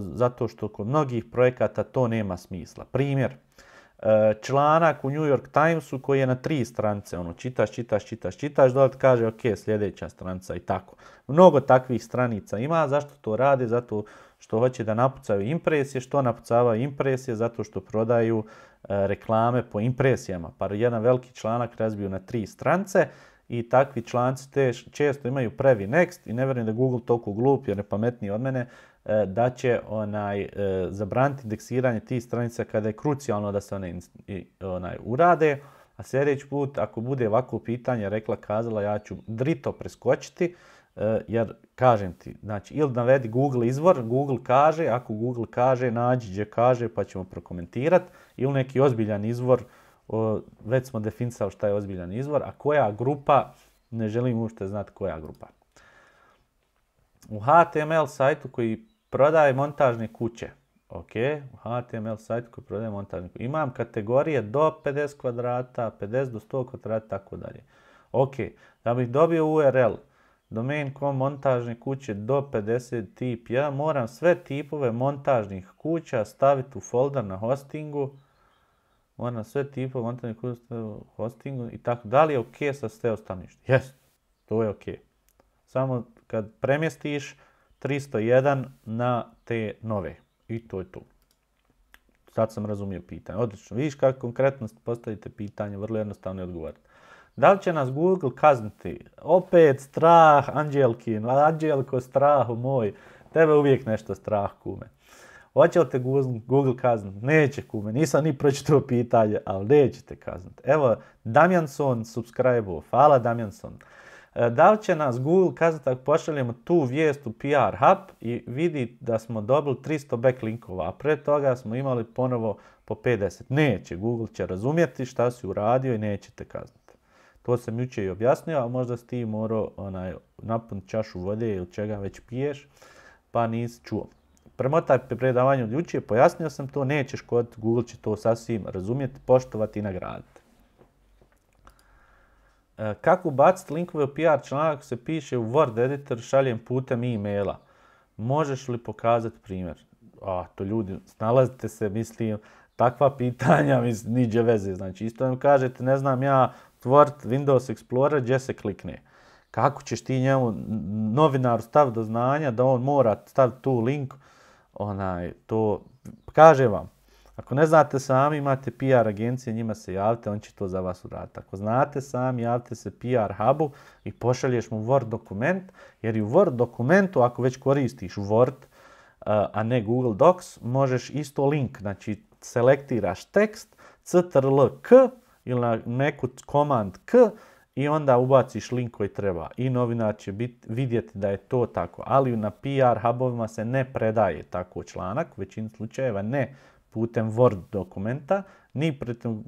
zato što kod mnogih projekata to nema smisla. Primjer, Eh, članak u New York Timesu koji je na tri strance, ono, čitaš, čitaš, čitaš, čitaš, dole ti kaže, ok, sljedeća stranica i tako. Mnogo takvih stranica ima, zašto to rade? Zato što hoće da napucaju impresije, što napucavaju impresije? Zato što prodaju eh, reklame po impresijama, pa jedan veliki članak razbiju na tri strance, i takvi članci te često imaju previ next i ne vjerujem da Google toliko glup jer je pametniji od mene E, da će onaj, e, zabraniti indeksiranje tih stranica kada je krucijalno da se one onaj, urade. A sljedeći put, ako bude ovako pitanje, rekla, kazala, ja ću drito preskočiti, e, jer kažem ti, znači, ili navedi Google izvor, Google kaže, ako Google kaže, nađi gdje kaže, pa ćemo prokomentirati, ili neki ozbiljan izvor, već smo definisali šta je ozbiljan izvor, a koja grupa, ne želim uopšte znati koja grupa. U HTML sajtu koji Prodaj montažne kuće. Ok, HTML sajt koji prodaje montažne kuće. Imam kategorije do 50 kvadrata, 50 do 100 kvadrata, tako dalje. Ok, da bih dobio URL, domain.com montažne kuće do 50 tip, ja moram sve tipove montažnih kuća staviti u folder na hostingu. Moram sve tipove montažnih kuća staviti u hostingu i tako. Da li je ok sa sve jes, to je ok. Samo kad premjestiš, 301 na te nove. I to je to. Sad sam razumio pitanje. Odlično. Vidiš kako konkretno postavite pitanje, vrlo jednostavno je odgovoriti. Da li će nas Google kazniti? Opet strah, Anđelkin, Anđelko strahu moj, tebe uvijek nešto strah kume. Hoće li te Google kazniti? Neće kume, nisam ni pročitao pitanje, ali nećete kazniti. Evo, Damjanson subscribe Hvala Damjanson. E, da li će nas Google kazati ako pošaljemo tu vijest u PR Hub i vidi da smo dobili 300 backlinkova, a pre toga smo imali ponovo po 50. Neće, Google će razumjeti šta si uradio i neće te kazniti. To sam jučer i objasnio, a možda si ti morao onaj, napuniti čašu vode ili čega već piješ, pa nisi čuo. Prema taj predavanje od jučer pojasnio sam to, neće škoditi, Google će to sasvim razumjeti, poštovati i nagraditi. E, kako baciti linkove u PR članak se piše u Word editor šaljem putem e-maila. Možeš li pokazati primjer? A, to ljudi, snalazite se, mislim, takva pitanja, [laughs] mislim, niđe veze. Znači, isto vam kažete, ne znam ja, Word, Windows Explorer, gdje se klikne? Kako ćeš ti njemu, novinaru, stav do znanja da on mora staviti tu link, onaj, to, kažem vam, ako ne znate sami, imate PR agencije, njima se javite, on će to za vas uraditi. Ako znate sami, javite se PR hubu i pošalješ mu Word dokument, jer i u Word dokumentu, ako već koristiš Word, eh, a ne Google Docs, možeš isto link, znači selektiraš tekst, ctrl k ili na neku command k i onda ubaciš link koji treba i novinar će bit, vidjeti da je to tako, ali na PR hubovima se ne predaje tako članak, u većini slučajeva ne putem Word dokumenta, ni putem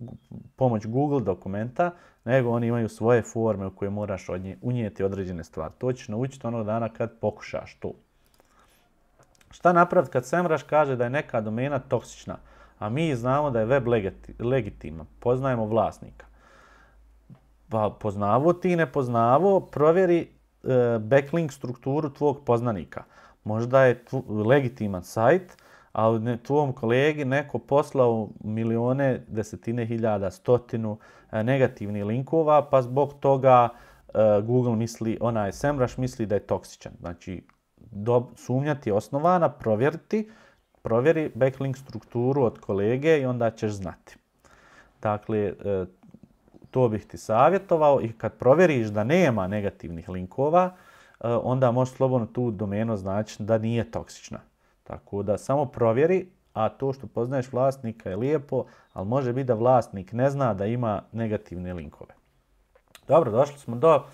pomoć Google dokumenta, nego oni imaju svoje forme u koje moraš od nje unijeti određene stvari. To ćeš naučiti onog dana kad pokušaš to. Šta napraviti kad Semraš kaže da je neka domena toksična, a mi znamo da je web legitimna, poznajemo vlasnika. Pa poznavo ti, ne poznavo, provjeri e, backlink strukturu tvog poznanika. Možda je legitiman sajt, ali ne, tvom kolegi neko poslao milione, desetine hiljada, stotinu e, negativnih linkova, pa zbog toga e, Google misli, onaj Semrush misli da je toksičan. Znači, do, sumnjati je osnovana, provjeriti, provjeri backlink strukturu od kolege i onda ćeš znati. Dakle, e, to bih ti savjetovao i kad provjeriš da nema negativnih linkova, e, onda možeš slobodno tu domenu znači da nije toksična. Tako da samo provjeri, a to što poznaješ vlasnika je lijepo, ali može biti da vlasnik ne zna da ima negativne linkove. Dobro, došli smo do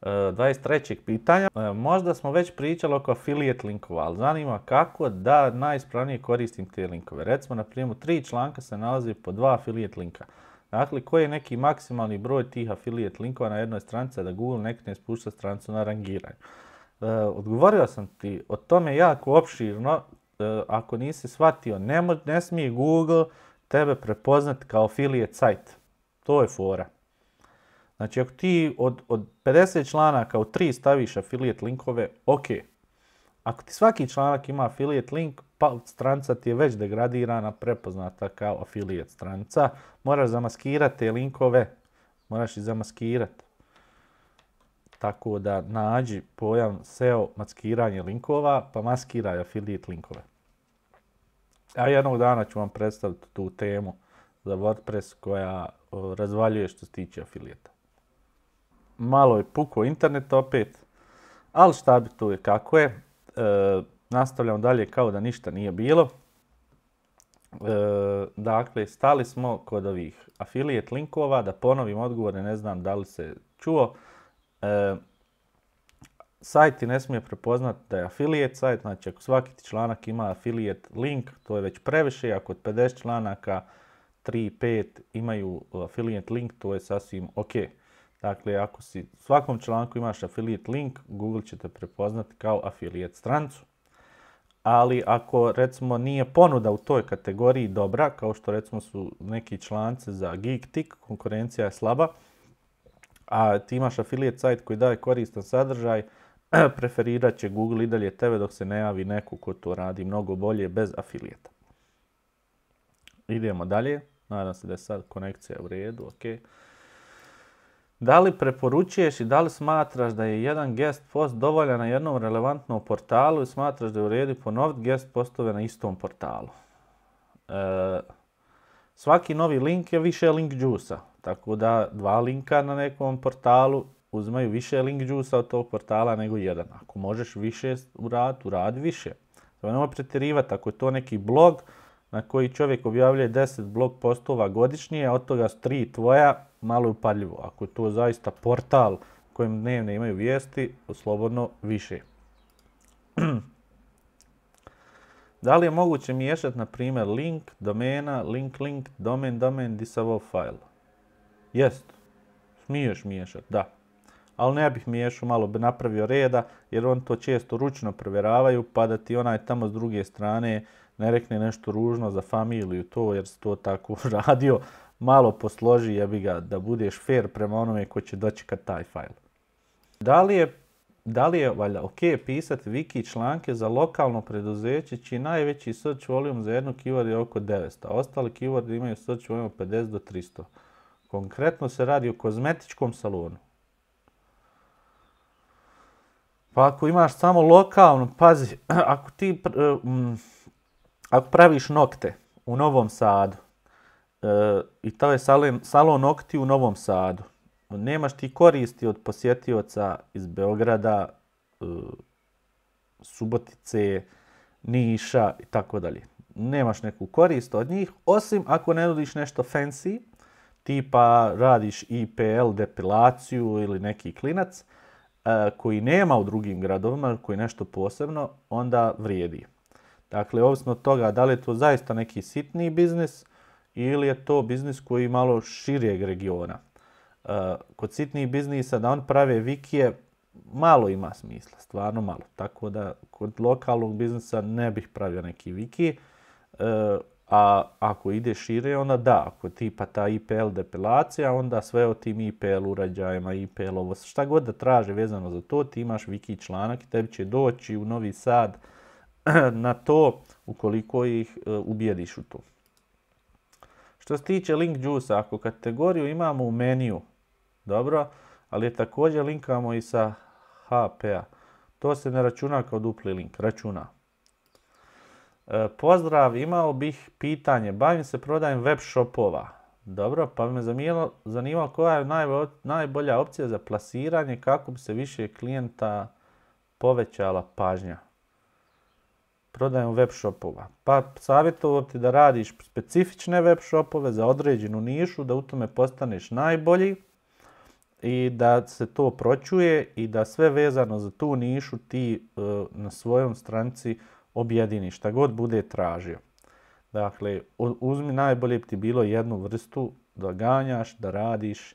23. E, pitanja. E, možda smo već pričali oko affiliate linkova, ali zanima kako da najispravnije koristim te linkove. Recimo, na primjer, tri članka se nalazi po dva affiliate linka. Dakle, koji je neki maksimalni broj tih affiliate linkova na jednoj stranici da Google nek ne spušta stranicu na rangiranje? odgovorio sam ti o tome jako opširno E, ako nisi shvatio, ne, ne smije Google tebe prepoznati kao affiliate site. To je fora. Znači, ako ti od, od 50 članaka u 3 staviš affiliate linkove, ok. Ako ti svaki članak ima affiliate link, pa stranca ti je već degradirana, prepoznata kao affiliate stranca. Moraš zamaskirati te linkove, moraš ih zamaskirati. Tako da nađi pojam SEO maskiranje linkova, pa maskiraj affiliate linkove. A jednog dana ću vam predstaviti tu temu za WordPress koja razvaljuje što se tiče afilijeta. Malo je puko internet opet, ali šta bi tu je kako je. nastavljam e, nastavljamo dalje kao da ništa nije bilo. E, dakle, stali smo kod ovih afilijet linkova, da ponovim odgovore, ne znam da li se čuo. E, Sajt ti ne smije prepoznati da je affiliate sajt, znači ako svaki ti članak ima affiliate link, to je već previše, ako od 50 članaka 3-5 imaju affiliate link, to je sasvim ok. Dakle, ako si svakom članku imaš affiliate link, Google će te prepoznati kao affiliate strancu. Ali ako recimo nije ponuda u toj kategoriji dobra, kao što recimo su neki članci za GeekTik, konkurencija je slaba, a ti imaš affiliate sajt koji daje koristan sadržaj, [clears throat] preferirat će Google i dalje TV dok se ne javi neko ko to radi mnogo bolje bez afilijeta. Idemo dalje. Nadam se da je sad konekcija u redu, ok. Da li preporučuješ i da li smatraš da je jedan guest post dovoljan na jednom relevantnom portalu i smatraš da je u redu ponoviti guest postove na istom portalu? E, svaki novi link je više link džusa, tako da dva linka na nekom portalu uzimaju više link juice od tog portala nego jedan. Ako možeš više uraditi, uradi više. Ne nemoj pretjerivati, ako je to neki blog na koji čovjek objavljuje 10 blog postova godišnje, od toga su tri tvoja, malo je upadljivo. Ako je to zaista portal kojem dnevne imaju vijesti, slobodno više. [clears throat] Da li je moguće miješati, na primjer, link, domena, link, link, domen, domen, disavow file? Jest. Smiješ miješati, da ali ne bih još malo napravio reda jer on to često ručno provjeravaju pa da ti onaj tamo s druge strane ne rekne nešto ružno za familiju to jer si to tako [laughs] radio, malo posloži ja bi ga da budeš fair prema onome ko će kad taj fajl. Da li je da li je valjda ok pisati wiki članke za lokalno preduzeće čiji najveći search volume za jednu keyword je oko 900, a ostali keyword imaju search volume 50 do 300. Konkretno se radi o kozmetičkom salonu. Pa ako imaš samo lokalno, pazi, [clears throat] ako ti eh, mm, ako praviš nokte u Novom Sadu eh, i to je salon, nokti u Novom Sadu, nemaš ti koristi od posjetioca iz Beograda, eh, Subotice, Niša i tako dalje. Nemaš neku korist od njih, osim ako ne nudiš nešto fancy, tipa radiš IPL, depilaciju ili neki klinac, E, koji nema u drugim gradovima, koji je nešto posebno, onda vrijedi. Dakle, ovisno od toga da li je to zaista neki sitni biznis ili je to biznis koji je malo širijeg regiona. E, kod sitnih biznisa da on prave vikije, malo ima smisla, stvarno malo. Tako da kod lokalnog biznisa ne bih pravio neki viki. E, a ako ide šire, onda da, ako tipa ta IPL depilacija, onda sve o tim IPL urađajima, IPL ovo, šta god da traže vezano za to, ti imaš wiki članak i tebi će doći u Novi Sad [clears throat] na to ukoliko ih e, ubijediš u to. Što se tiče link juice ako kategoriju imamo u meniju, dobro, ali je također linkamo i sa HP-a. To se ne računa kao dupli link, računa. E, pozdrav, imao bih pitanje. Bavim se prodajem web shopova. Dobro, pa bi me zanimalo koja je najbolja opcija za plasiranje kako bi se više klijenta povećala pažnja. Prodajem web shopova. Pa savjetujem ti da radiš specifične web shopove za određenu nišu, da u tome postaneš najbolji i da se to pročuje i da sve vezano za tu nišu ti e, na svojom stranici objedini šta god bude tražio. Dakle, uzmi najbolje ti bilo jednu vrstu da ganjaš, da radiš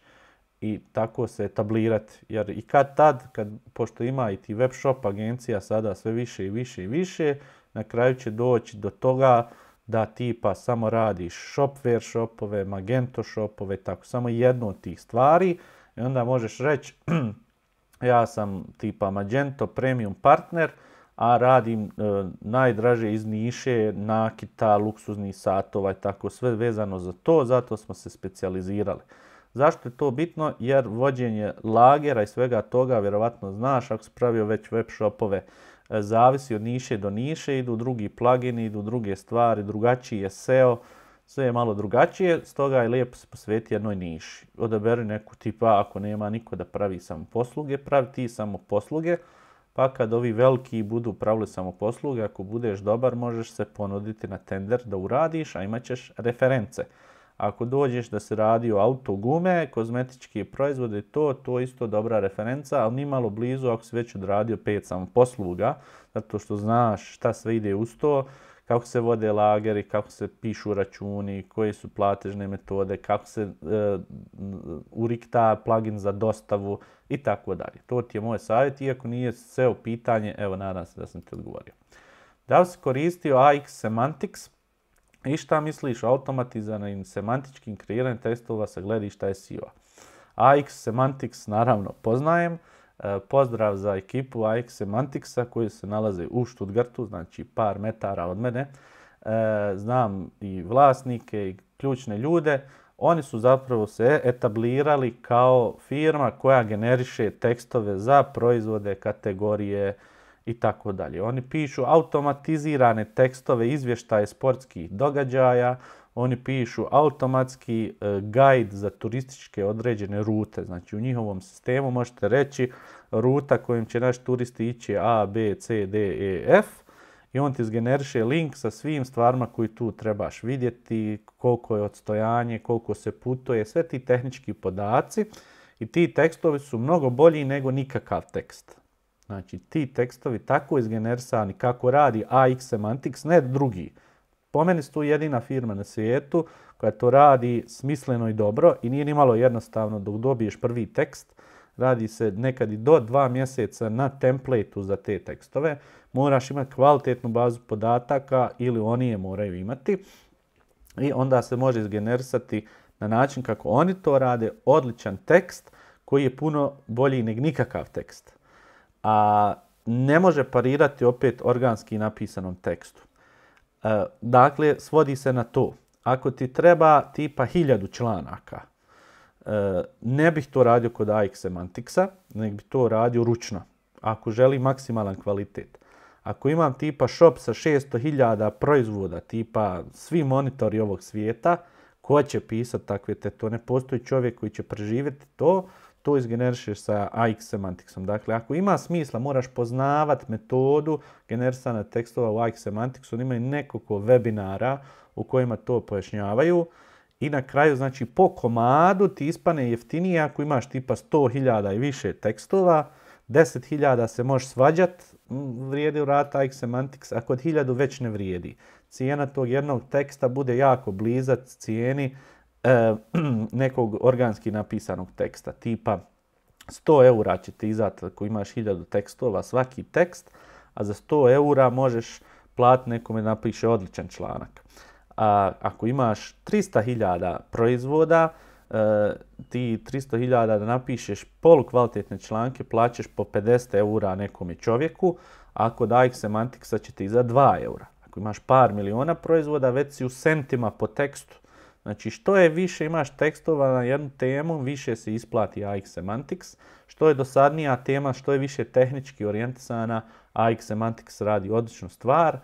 i tako se etablirati. Jer i kad tad, kad, pošto ima i ti web shop agencija sada sve više i više i više, na kraju će doći do toga da ti pa samo radiš shopware shopove, magento shopove, tako samo jednu od tih stvari i onda možeš reći [clears throat] ja sam tipa Magento premium partner, a radim e, najdraže iz niše, nakita, luksuznih satova i tako sve vezano za to, zato smo se specijalizirali. Zašto je to bitno? Jer vođenje lagera i svega toga, vjerovatno znaš, ako si pravio već web shopove, e, zavisi od niše do niše, idu drugi plugini, idu druge stvari, drugačiji je SEO, sve je malo drugačije, stoga je lijepo se posvetiti jednoj niši. Odaberi neku tipa, ako nema niko da pravi samo posluge, pravi ti samo posluge, pa kad ovi veliki budu pravili samoposluge, ako budeš dobar možeš se ponuditi na tender da uradiš, a imat ćeš reference. Ako dođeš da se radi o auto gume, kozmetički proizvodi, to, to je isto dobra referenca, ali ni malo blizu ako si već odradio pet samoposluga, zato što znaš šta sve ide uz to, kako se vode lageri, kako se pišu računi, koje su platežne metode, kako se e, urikta plugin za dostavu i tako dalje. To ti je moj savjet, iako nije SEO pitanje, evo nadam se da sam ti odgovorio. Da li si koristio AX Semantics i šta misliš o automatizanim semantičkim kreiranjem testova sa gledišta SEO-a? AX Semantics naravno poznajem. E, pozdrav za ekipu AX Semantiksa koji se nalaze u Štutgartu, znači par metara od mene. E, znam i vlasnike i ključne ljude. Oni su zapravo se etablirali kao firma koja generiše tekstove za proizvode, kategorije i tako dalje. Oni pišu automatizirane tekstove, izvještaje sportskih događaja, oni pišu automatski e, guide za turističke određene rute. Znači u njihovom sistemu možete reći ruta kojim će naš turisti ići A, B, C, D, E, F i on ti zgeneriše link sa svim stvarima koji tu trebaš vidjeti, koliko je odstojanje, koliko se putuje, sve ti tehnički podaci i ti tekstovi su mnogo bolji nego nikakav tekst. Znači ti tekstovi tako izgenerisani kako radi AX Semantics, ne drugi. Po meni su tu jedina firma na svijetu koja to radi smisleno i dobro i nije ni malo jednostavno dok dobiješ prvi tekst. Radi se nekad i do dva mjeseca na templateu za te tekstove. Moraš imati kvalitetnu bazu podataka ili oni je moraju imati. I onda se može izgenerisati na način kako oni to rade odličan tekst koji je puno bolji nego nikakav tekst. A ne može parirati opet organski napisanom tekstu. E, dakle, svodi se na to. Ako ti treba tipa hiljadu članaka, e, ne bih to radio kod AX Semanticsa, nek bi to radio ručno. Ako želi maksimalan kvalitet. Ako imam tipa shop sa 600.000 proizvoda, tipa svi monitori ovog svijeta, ko će pisati takve te to? Ne postoji čovjek koji će preživjeti to to izgenerišeš sa AX semantiksom. Dakle, ako ima smisla, moraš poznavati metodu generisana tekstova u AX semantiksu. Oni imaju nekoliko webinara u kojima to pojašnjavaju. I na kraju, znači, po komadu ti ispane jeftinije ako imaš tipa 100.000 i više tekstova. 10.000 se može svađat, vrijedi u rata AX semantics, a kod 1000 već ne vrijedi. Cijena tog jednog teksta bude jako blizat cijeni E, [clears throat] nekog organski napisanog teksta, tipa 100 eura će ti ako imaš 1000 tekstova svaki tekst, a za 100 eura možeš plat nekome napiše odličan članak. A ako imaš 300.000 proizvoda, e, ti ti 300.000 da napišeš polukvalitetne članke plaćeš po 50 eura nekome čovjeku, a ako da ih semantiksa će ti za 2 eura. Ako imaš par miliona proizvoda, već si u centima po tekstu. Znači što je više imaš tekstova na jednu temu, više se isplati AX Semantics. Što je dosadnija tema, što je više tehnički orijentisana, AX Semantics radi odličnu stvar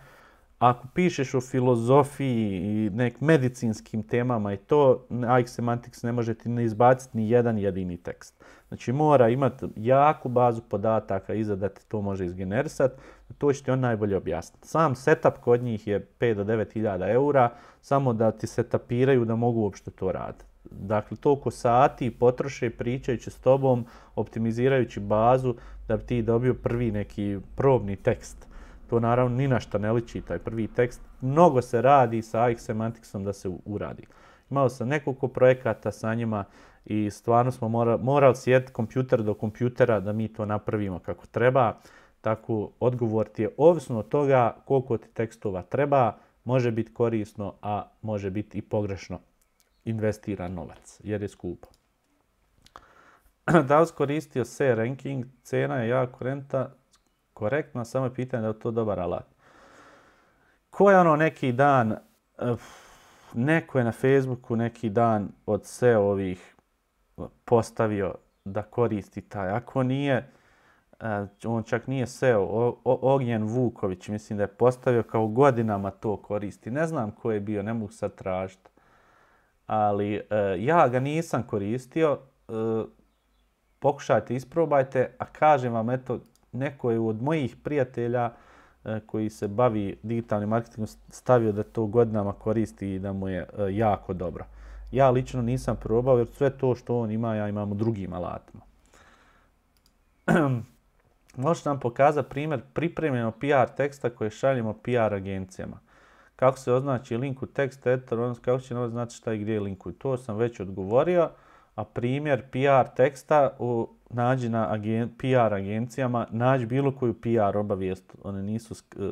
ako pišeš o filozofiji i nek medicinskim temama i to, AX Semantics ne može ti ne izbaciti ni jedan jedini tekst. Znači mora imati jaku bazu podataka iza da ti to može izgenerisati, to će ti on najbolje objasniti. Sam setup kod njih je 5 do 9 eura, samo da ti setapiraju da mogu uopšte to raditi. Dakle, toliko sati potroše pričajući s tobom, optimizirajući bazu da bi ti dobio prvi neki probni tekst to naravno ni na šta ne liči, taj prvi tekst. Mnogo se radi sa AX semantiksom da se uradi. Imao sam nekoliko projekata sa njima i stvarno smo morali sjediti kompjuter do kompjutera da mi to napravimo kako treba. Tako, odgovor ti je ovisno od toga koliko ti tekstova treba, može biti korisno, a može biti i pogrešno investiran novac, jer je skupo. [clears throat] li koristio se ranking, cena je jako renta, korektno, samo je pitanje da je to dobar alat. Ko je ono neki dan, eh, neko je na Facebooku neki dan od sve ovih eh, postavio da koristi taj. Ako nije, eh, on čak nije SEO, Ognjen Vuković, mislim da je postavio kao godinama to koristi. Ne znam ko je bio, ne mogu sad tražiti. Ali ja ga nisam koristio, pokušajte, isprobajte, a kažem vam, eto, neko je od mojih prijatelja e, koji se bavi digitalnim marketingom stavio da to godinama koristi i da mu je e, jako dobro. Ja lično nisam probao jer sve to što on ima ja imam u drugim alatima. [clears throat] Možete nam pokazati primjer pripremljenog PR teksta koje šaljemo PR agencijama. Kako se označi link u tekst eto, odnosno kako će nam znati šta i gdje link, To sam već odgovorio a primjer PR teksta u, nađi na PR agencijama, nađi bilo koju PR obavijest, one nisu, e,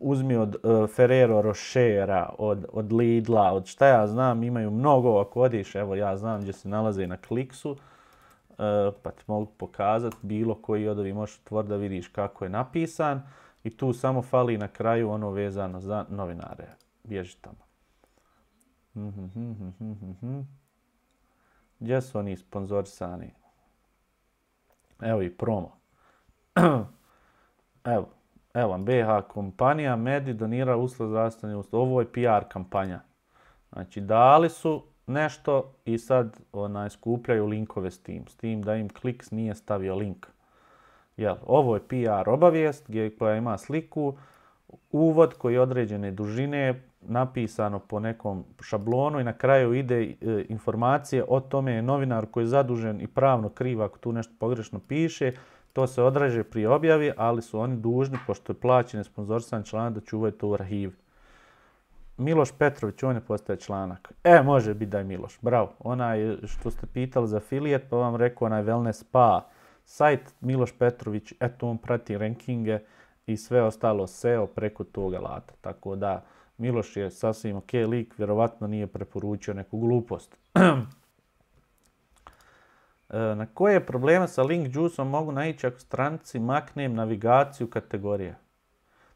uzmi od uh, Ferrero Rochera, od, od Lidla, od šta ja znam, imaju mnogo, ako evo ja znam gdje se nalaze na kliksu, e, pa ti mogu pokazati bilo koji od ovih možeš otvor da vidiš kako je napisan i tu samo fali na kraju ono vezano za novinare. Bježi tamo. mm gdje su oni sponzorisani? Evo i promo. [clears throat] evo, evo BH kompanija Medi donira uslov zdravstvene usluge. Ovo je PR kampanja. Znači, dali su nešto i sad onaj, skupljaju linkove s tim. S tim da im kliks nije stavio link. Jel, ovo je PR obavijest gdje, koja ima sliku, uvod koji određene dužine, napisano po nekom šablonu i na kraju ide e, informacije o tome je novinar koji je zadužen i pravno kriv ako tu nešto pogrešno piše, to se odraže pri objavi, ali su oni dužni, pošto je plaćen i član, da čuvaju to u arhivu. Miloš Petrović, on je postao članak. E, može biti da je Miloš, bravo. Onaj što ste pitali za afilijet, pa vam rekao onaj Wellness Spa. Sajt Miloš Petrović, eto on prati rankinge i sve ostalo SEO preko toga lata, Tako da, Miloš je sasvim ok lik, vjerovatno nije preporučio neku glupost. [clears throat] E, na koje probleme sa link juice-om mogu naići ako stranci maknem navigaciju kategorije?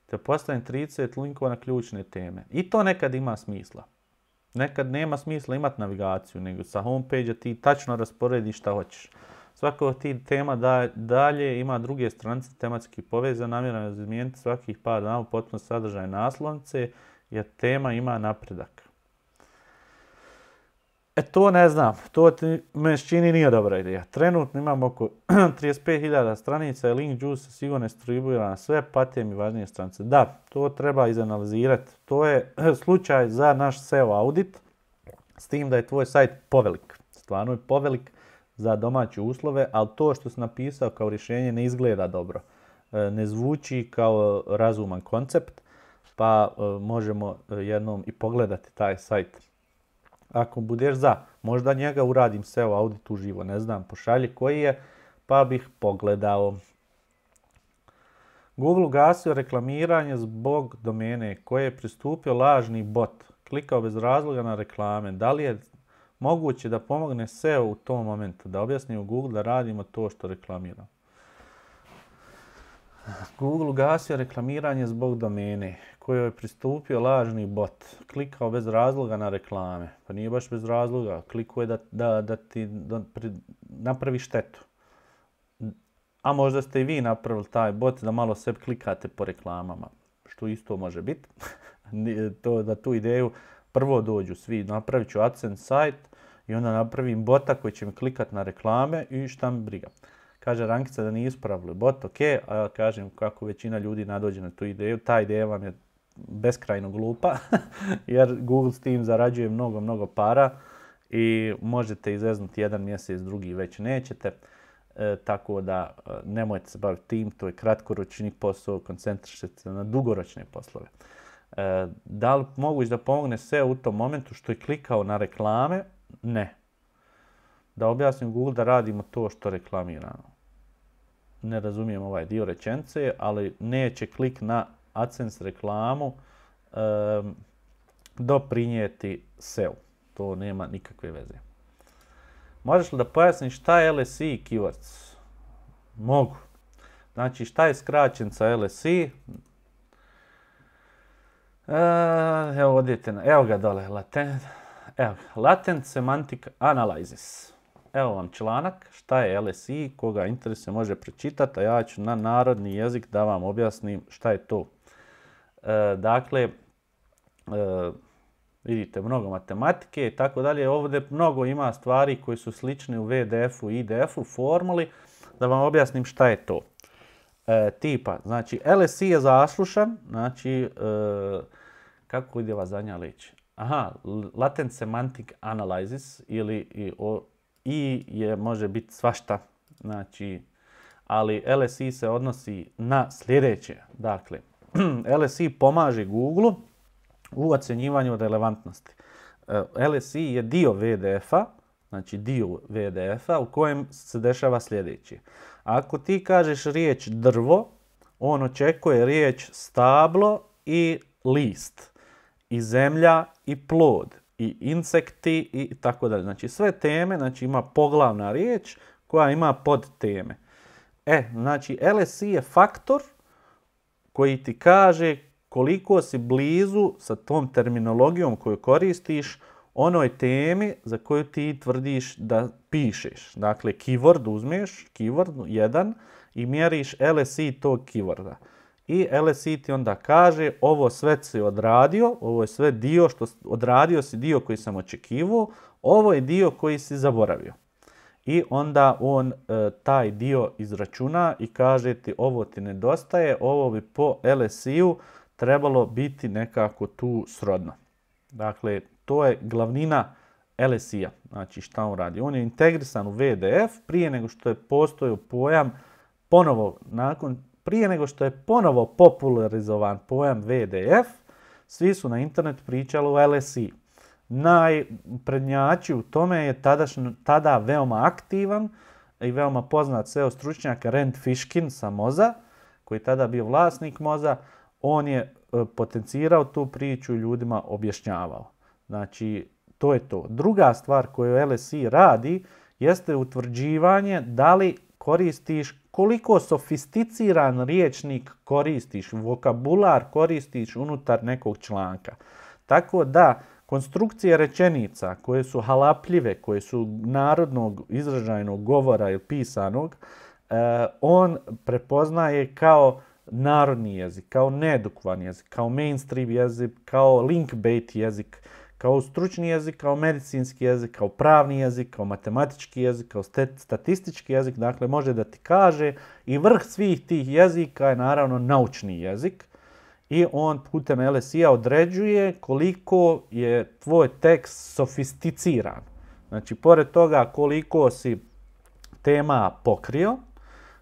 Te postavim 30 linkova na ključne teme. I to nekad ima smisla. Nekad nema smisla imati navigaciju, nego sa homepage ti tačno rasporediš šta hoćeš. Svako od tema dalje ima druge stranice tematski poveza, namjerno je izmijeniti svakih par dana potpuno sadržaj naslovnice, jer tema ima napredak. E to ne znam, to me čini nije dobra ideja. Trenutno imam oko 35.000 [clears throat] stranica i Link Juice sigurno distribuira na sve patije mi važnije stranice. Da, to treba izanalizirati. To je [clears throat] slučaj za naš SEO audit, s tim da je tvoj sajt povelik. Stvarno je povelik za domaće uslove, ali to što si napisao kao rješenje ne izgleda dobro. E, ne zvuči kao razuman koncept pa e, možemo e, jednom i pogledati taj sajt. Ako budeš za, možda njega uradim SEO audit živo. ne znam, pošalji koji je, pa bih pogledao. Google gasio reklamiranje zbog domene koje je pristupio lažni bot. Klikao bez razloga na reklame. Da li je moguće da pomogne SEO u tom momentu? Da objasni u Google da radimo to što reklamiramo. Google gasio reklamiranje zbog domene kojoj je pristupio lažni bot. Klikao bez razloga na reklame. Pa nije baš bez razloga. Klikuje da, da, da ti da napravi štetu. A možda ste i vi napravili taj bot da malo sve klikate po reklamama. Što isto može biti. [laughs] to, da tu ideju prvo dođu svi. Napravit ću AdSense site i onda napravim bota koji će mi klikat na reklame i šta mi briga. Kaže Rankica da nije ispravili bot, ok, a kažem kako većina ljudi nadođe na tu ideju, ta ideja vam je beskrajno glupa, [laughs] jer Google s tim zarađuje mnogo, mnogo para i možete izveznuti jedan mjesec, drugi već nećete. E, tako da e, nemojte se baviti tim, to je kratkoročni posao, koncentrišite se na dugoročne poslove. E, da li mogući da pomogne se u tom momentu što je klikao na reklame? Ne. Da objasnim Google da radimo to što reklamiramo. Ne razumijem ovaj dio rečence, ali neće klik na AdSense reklamu ehm, doprinijeti SEO. To nema nikakve veze. Možeš li da pojasniš šta je LSI keywords? Mogu. Znači šta je sa LSI? Ehm, evo odijete na, evo ga dole, latent, evo semantic analysis. Evo vam članak, šta je LSI, koga interese može pročitati, a ja ću na narodni jezik da vam objasnim šta je to. E, dakle, e, vidite, mnogo matematike i tako dalje. Ovdje mnogo ima stvari koje su slične u VDF-u i IDF-u, formuli. Da vam objasnim šta je to. E, tipa, znači, LSI je zaslušan, znači, kako ide vas zadnja Aha, Latent Semantic Analysis ili i, i je može biti svašta, znači, ali LSI se odnosi na sljedeće. Dakle, LSI [clears throat] pomaže Google u ocjenjivanju relevantnosti. E, LSI je dio VDF-a, znači dio VDF-a u kojem se dešava sljedeći. Ako ti kažeš riječ drvo, on očekuje riječ stablo i list, i zemlja i plod, i insekti i tako dalje. Znači sve teme, znači ima poglavna riječ koja ima pod teme. E, znači LSI je faktor koji ti kaže koliko si blizu sa tom terminologijom koju koristiš onoj temi za koju ti tvrdiš da pišeš. Dakle, keyword uzmeš, keyword 1 i mjeriš LSI tog keyworda. I LSI ti onda kaže ovo sve si odradio, ovo je sve dio što odradio si dio koji sam očekivao, ovo je dio koji si zaboravio i onda on e, taj dio izračuna i kaže ti ovo ti nedostaje, ovo bi po LSI-u trebalo biti nekako tu srodno. Dakle, to je glavnina LSI-a. Znači šta on radi? On je integrisan u VDF prije nego što je postojao pojam ponovo nakon prije nego što je ponovo popularizovan pojam VDF, svi su na internet pričali o LSI najprednjači u tome je tada veoma aktivan i veoma poznat SEO stručnjak Rent Fishkin sa Moza, koji je tada bio vlasnik Moza. On je e, potencirao tu priču i ljudima objašnjavao. Znači, to je to. Druga stvar koju LSI radi jeste utvrđivanje da li koristiš, koliko sofisticiran riječnik koristiš, vokabular koristiš unutar nekog članka. Tako da, Konstrukcije rečenica koje su halapljive, koje su narodnog izražajnog govora ili pisanog, e, on prepoznaje kao narodni jezik, kao needukovan jezik, kao mainstream jezik, kao linkbait jezik, kao stručni jezik, kao medicinski jezik, kao pravni jezik, kao matematički jezik, kao statistički jezik. Dakle, može da ti kaže i vrh svih tih jezika je naravno naučni jezik i on putem LSI-a određuje koliko je tvoj tekst sofisticiran. Znači, pored toga koliko si tema pokrio,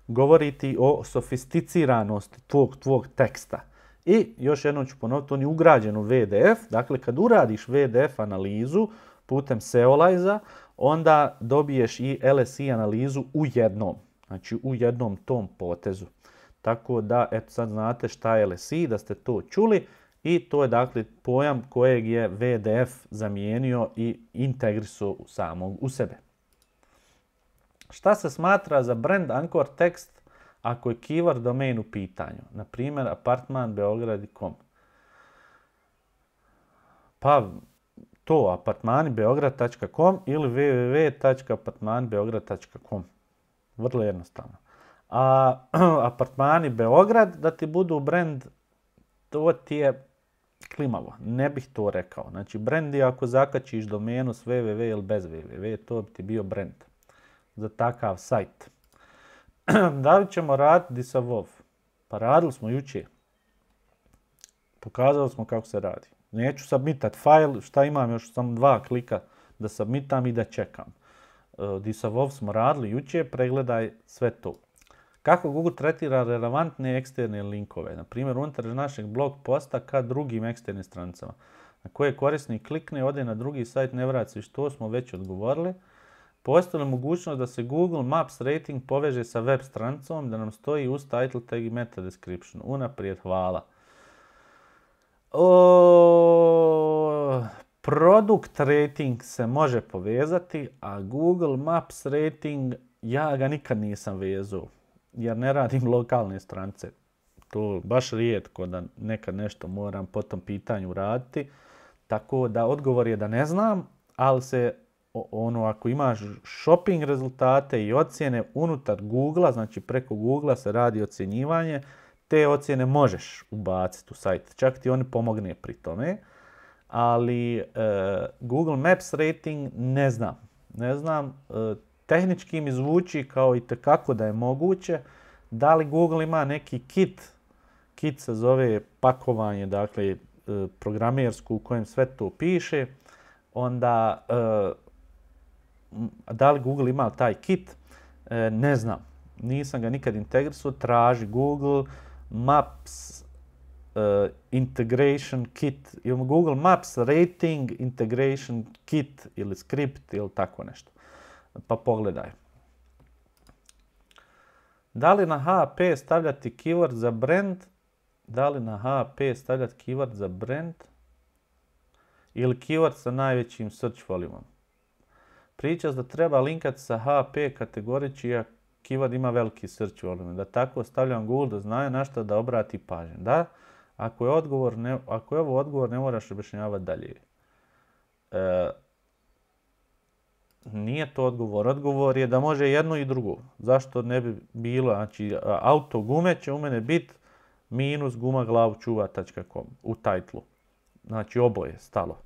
govori ti o sofisticiranosti tvog, tvog teksta. I još jednom ću ponoviti, on je ugrađen u VDF. Dakle, kad uradiš VDF analizu putem Seolajza, onda dobiješ i LSI analizu u jednom. Znači, u jednom tom potezu. Tako da, eto sad znate šta je LSI, da ste to čuli. I to je dakle pojam kojeg je VDF zamijenio i integriso samog u sebe. Šta se smatra za brand Anchor tekst ako je keyword domain u pitanju? Na primjer, apartman kom. Pa to apartmanibeograd.com ili www.apartmanibeograd.com. Vrlo jednostavno a [clears throat] apartmani Beograd da ti budu brand, to ti je klimavo. Ne bih to rekao. Znači, brend je ako zakačiš domenu s www ili bez www, to bi ti bio brand za takav sajt. [clears throat] da li ćemo raditi sa WoW? Pa radili smo juče. Pokazali smo kako se radi. Neću submitat file, šta imam, još samo dva klika da submitam i da čekam. E, Di sa smo radili juče pregledaj sve to. Kako Google tretira relevantne eksterne linkove, na primjer unutar našeg blog posta ka drugim eksternim stranicama, na koje korisnik klikne, ode na drugi sajt, ne vraci što smo već odgovorili. Postoji mogućnost da se Google Maps rating poveže sa web stranicom, da nam stoji uz title tag i meta description. Unaprijed hvala. O, produkt rating se može povezati, a Google Maps rating ja ga nikad nisam vezao jer ne radim lokalne strance. To baš rijetko da nekad nešto moram po tom pitanju raditi. Tako da odgovor je da ne znam, ali se ono ako imaš shopping rezultate i ocjene unutar Google, znači preko Google se radi ocjenjivanje, te ocjene možeš ubaciti u sajt. Čak ti oni pomogne pri tome. Ali e, Google Maps rating ne znam. Ne znam, e, tehnički mi zvuči kao i tekako da je moguće. Da li Google ima neki kit, kit se zove pakovanje, dakle e, programersku u kojem sve to piše, onda e, da li Google ima taj kit, e, ne znam. Nisam ga nikad integrisao, traži Google Maps integration kit, Google Maps rating integration kit ili script ili tako nešto pa pogledaj. Da li na HP stavljati keyword za brand? Da li na HP stavljati keyword za brand? Ili keyword sa najvećim search volumom? Priča da treba linkati sa HP kategoriji čija keyword ima veliki search volume. Da tako stavljam Google da znaje na što da obrati pažnju. Da, ako je, odgovor, ako ovo odgovor ne moraš objašnjavati dalje. E, nije to odgovor. Odgovor je da može jedno i drugo. Zašto ne bi bilo? Znači, auto gume će u mene biti minus guma glavu čuva.com u tajtlu. Znači, oboje stalo.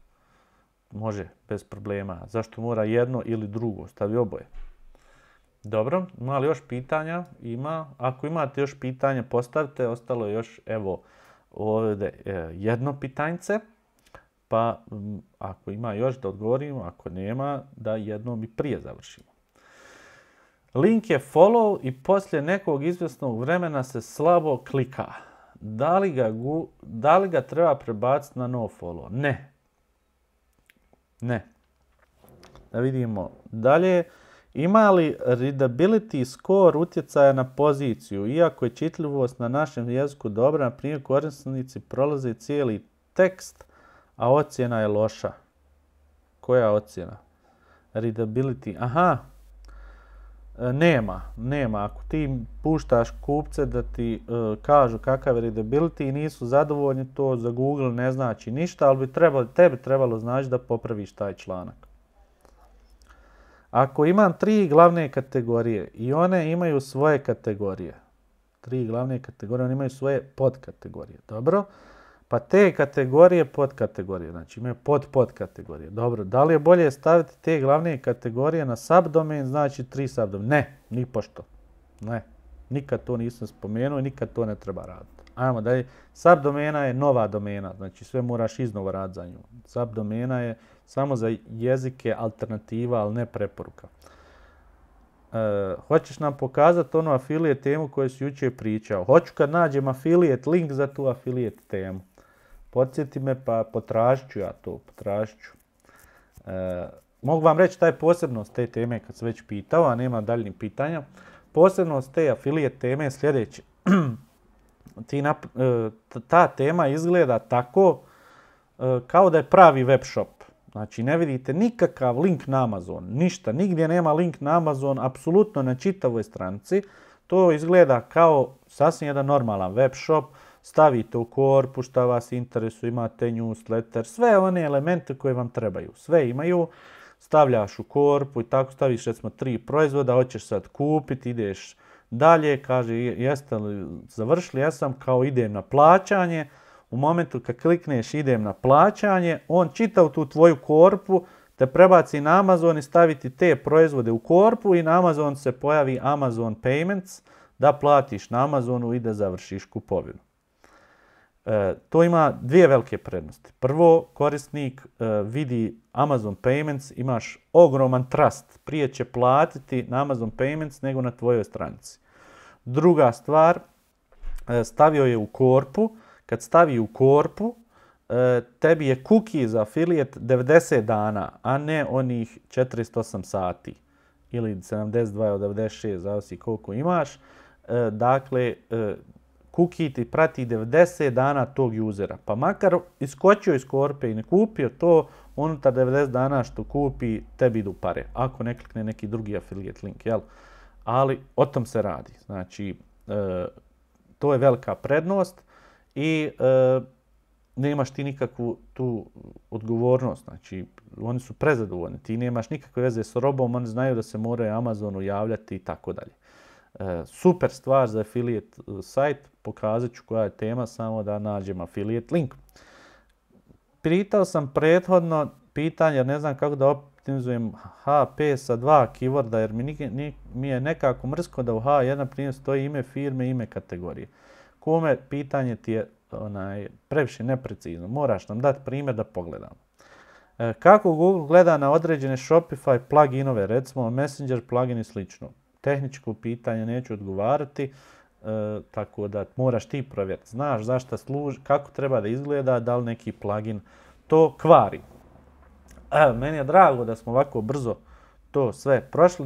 Može, bez problema. Zašto mora jedno ili drugo? Stavi oboje. Dobro, ima li još pitanja? Ima. Ako imate još pitanje, postavite. Ostalo je još, evo, ovdje e, jedno pitanjce pa ako ima još da odgovorimo, ako nema da jednom i prije završimo. Link je follow i poslije nekog izvjesnog vremena se slabo klika. Da li ga, da li ga treba prebaciti na no follow? Ne. Ne. Da vidimo dalje. Ima li readability score utjecaja na poziciju? Iako je čitljivost na našem jeziku dobra, na primjer korisnici prolaze cijeli tekst, a ocjena je loša. Koja ocjena? Readability. Aha. E, nema, nema. Ako ti puštaš kupce da ti e, kažu kakav je readability i nisu zadovoljni, to za Google ne znači ništa, ali bi trebalo, tebi trebalo znači da popraviš taj članak. Ako imam tri glavne kategorije i one imaju svoje kategorije, tri glavne kategorije, one imaju svoje podkategorije, dobro? Pa te kategorije, podkategorije, znači imaju pod podkategorije. Dobro, da li je bolje staviti te glavne kategorije na subdomen, znači tri subdomen? Ne, nipošto. Ne, nikad to nisam spomenuo i nikad to ne treba raditi. Ajmo dalje, subdomena je nova domena, znači sve moraš iznova raditi za nju. Subdomena je samo za jezike alternativa, ali ne preporuka. E, hoćeš nam pokazati onu afilijet temu koju si jučer pričao. Hoću kad nađem afilijet link za tu afilijet temu podsjeti me pa potražit ću ja to, potražit ću. E, mogu vam reći taj posebnost te teme kad sam već pitao, a nema daljnjih pitanja. Posebnost te afilije teme je sljedeće. [clears throat] E, ta tema izgleda tako e, kao da je pravi web shop. Znači ne vidite nikakav link na Amazon, ništa, nigdje nema link na Amazon, apsolutno na čitavoj stranci. To izgleda kao sasvim jedan normalan web shop stavite u korpu šta vas interesu, imate newsletter, sve one elemente koje vam trebaju, sve imaju, stavljaš u korpu i tako staviš recimo tri proizvoda, hoćeš sad kupiti, ideš dalje, kaže jeste li završili, ja sam kao idem na plaćanje, u momentu kad klikneš idem na plaćanje, on čita u tu tvoju korpu, te prebaci na Amazon i staviti te proizvode u korpu i na Amazon se pojavi Amazon Payments, da platiš na Amazonu i da završiš kupovinu. E, to ima dvije velike prednosti. Prvo, korisnik e, vidi Amazon Payments, imaš ogroman trust. Prije će platiti na Amazon Payments nego na tvojoj stranici. Druga stvar, e, stavio je u korpu. Kad stavi u korpu, tebi je cookie za afilijet 90 dana, a ne onih 408 sati ili 72 od 96, zavisi koliko imaš. Dakle, cookie ti prati 90 dana tog juzera Pa makar iskočio iz korpe i ne kupio to, unutar 90 dana što kupi, tebi idu pare. Ako ne klikne neki drugi affiliate link, jel? Ali o tom se radi. Znači, e, to je velika prednost i e, nemaš ti nikakvu tu odgovornost. Znači, oni su prezadovoljni. Ti nemaš nikakve veze s robom, oni znaju da se moraju Amazonu javljati i tako dalje. E, super stvar za affiliate e, sajt, pokazat ću koja je tema, samo da nađem affiliate link. Pitao sam prethodno pitanje, jer ne znam kako da optimizujem HP sa dva keyworda, jer mi, je nekako mrsko da u H1 primjer stoji ime firme, ime kategorije. Kome pitanje ti je previše neprecizno, moraš nam dati primjer da pogledamo. E, kako Google gleda na određene Shopify pluginove, recimo Messenger plugin i slično? tehničko pitanje neću odgovarati, e, tako da moraš ti provjeriti. Znaš zašto služi, kako treba da izgleda, da li neki plugin to kvari. E, meni je drago da smo ovako brzo to sve prošli.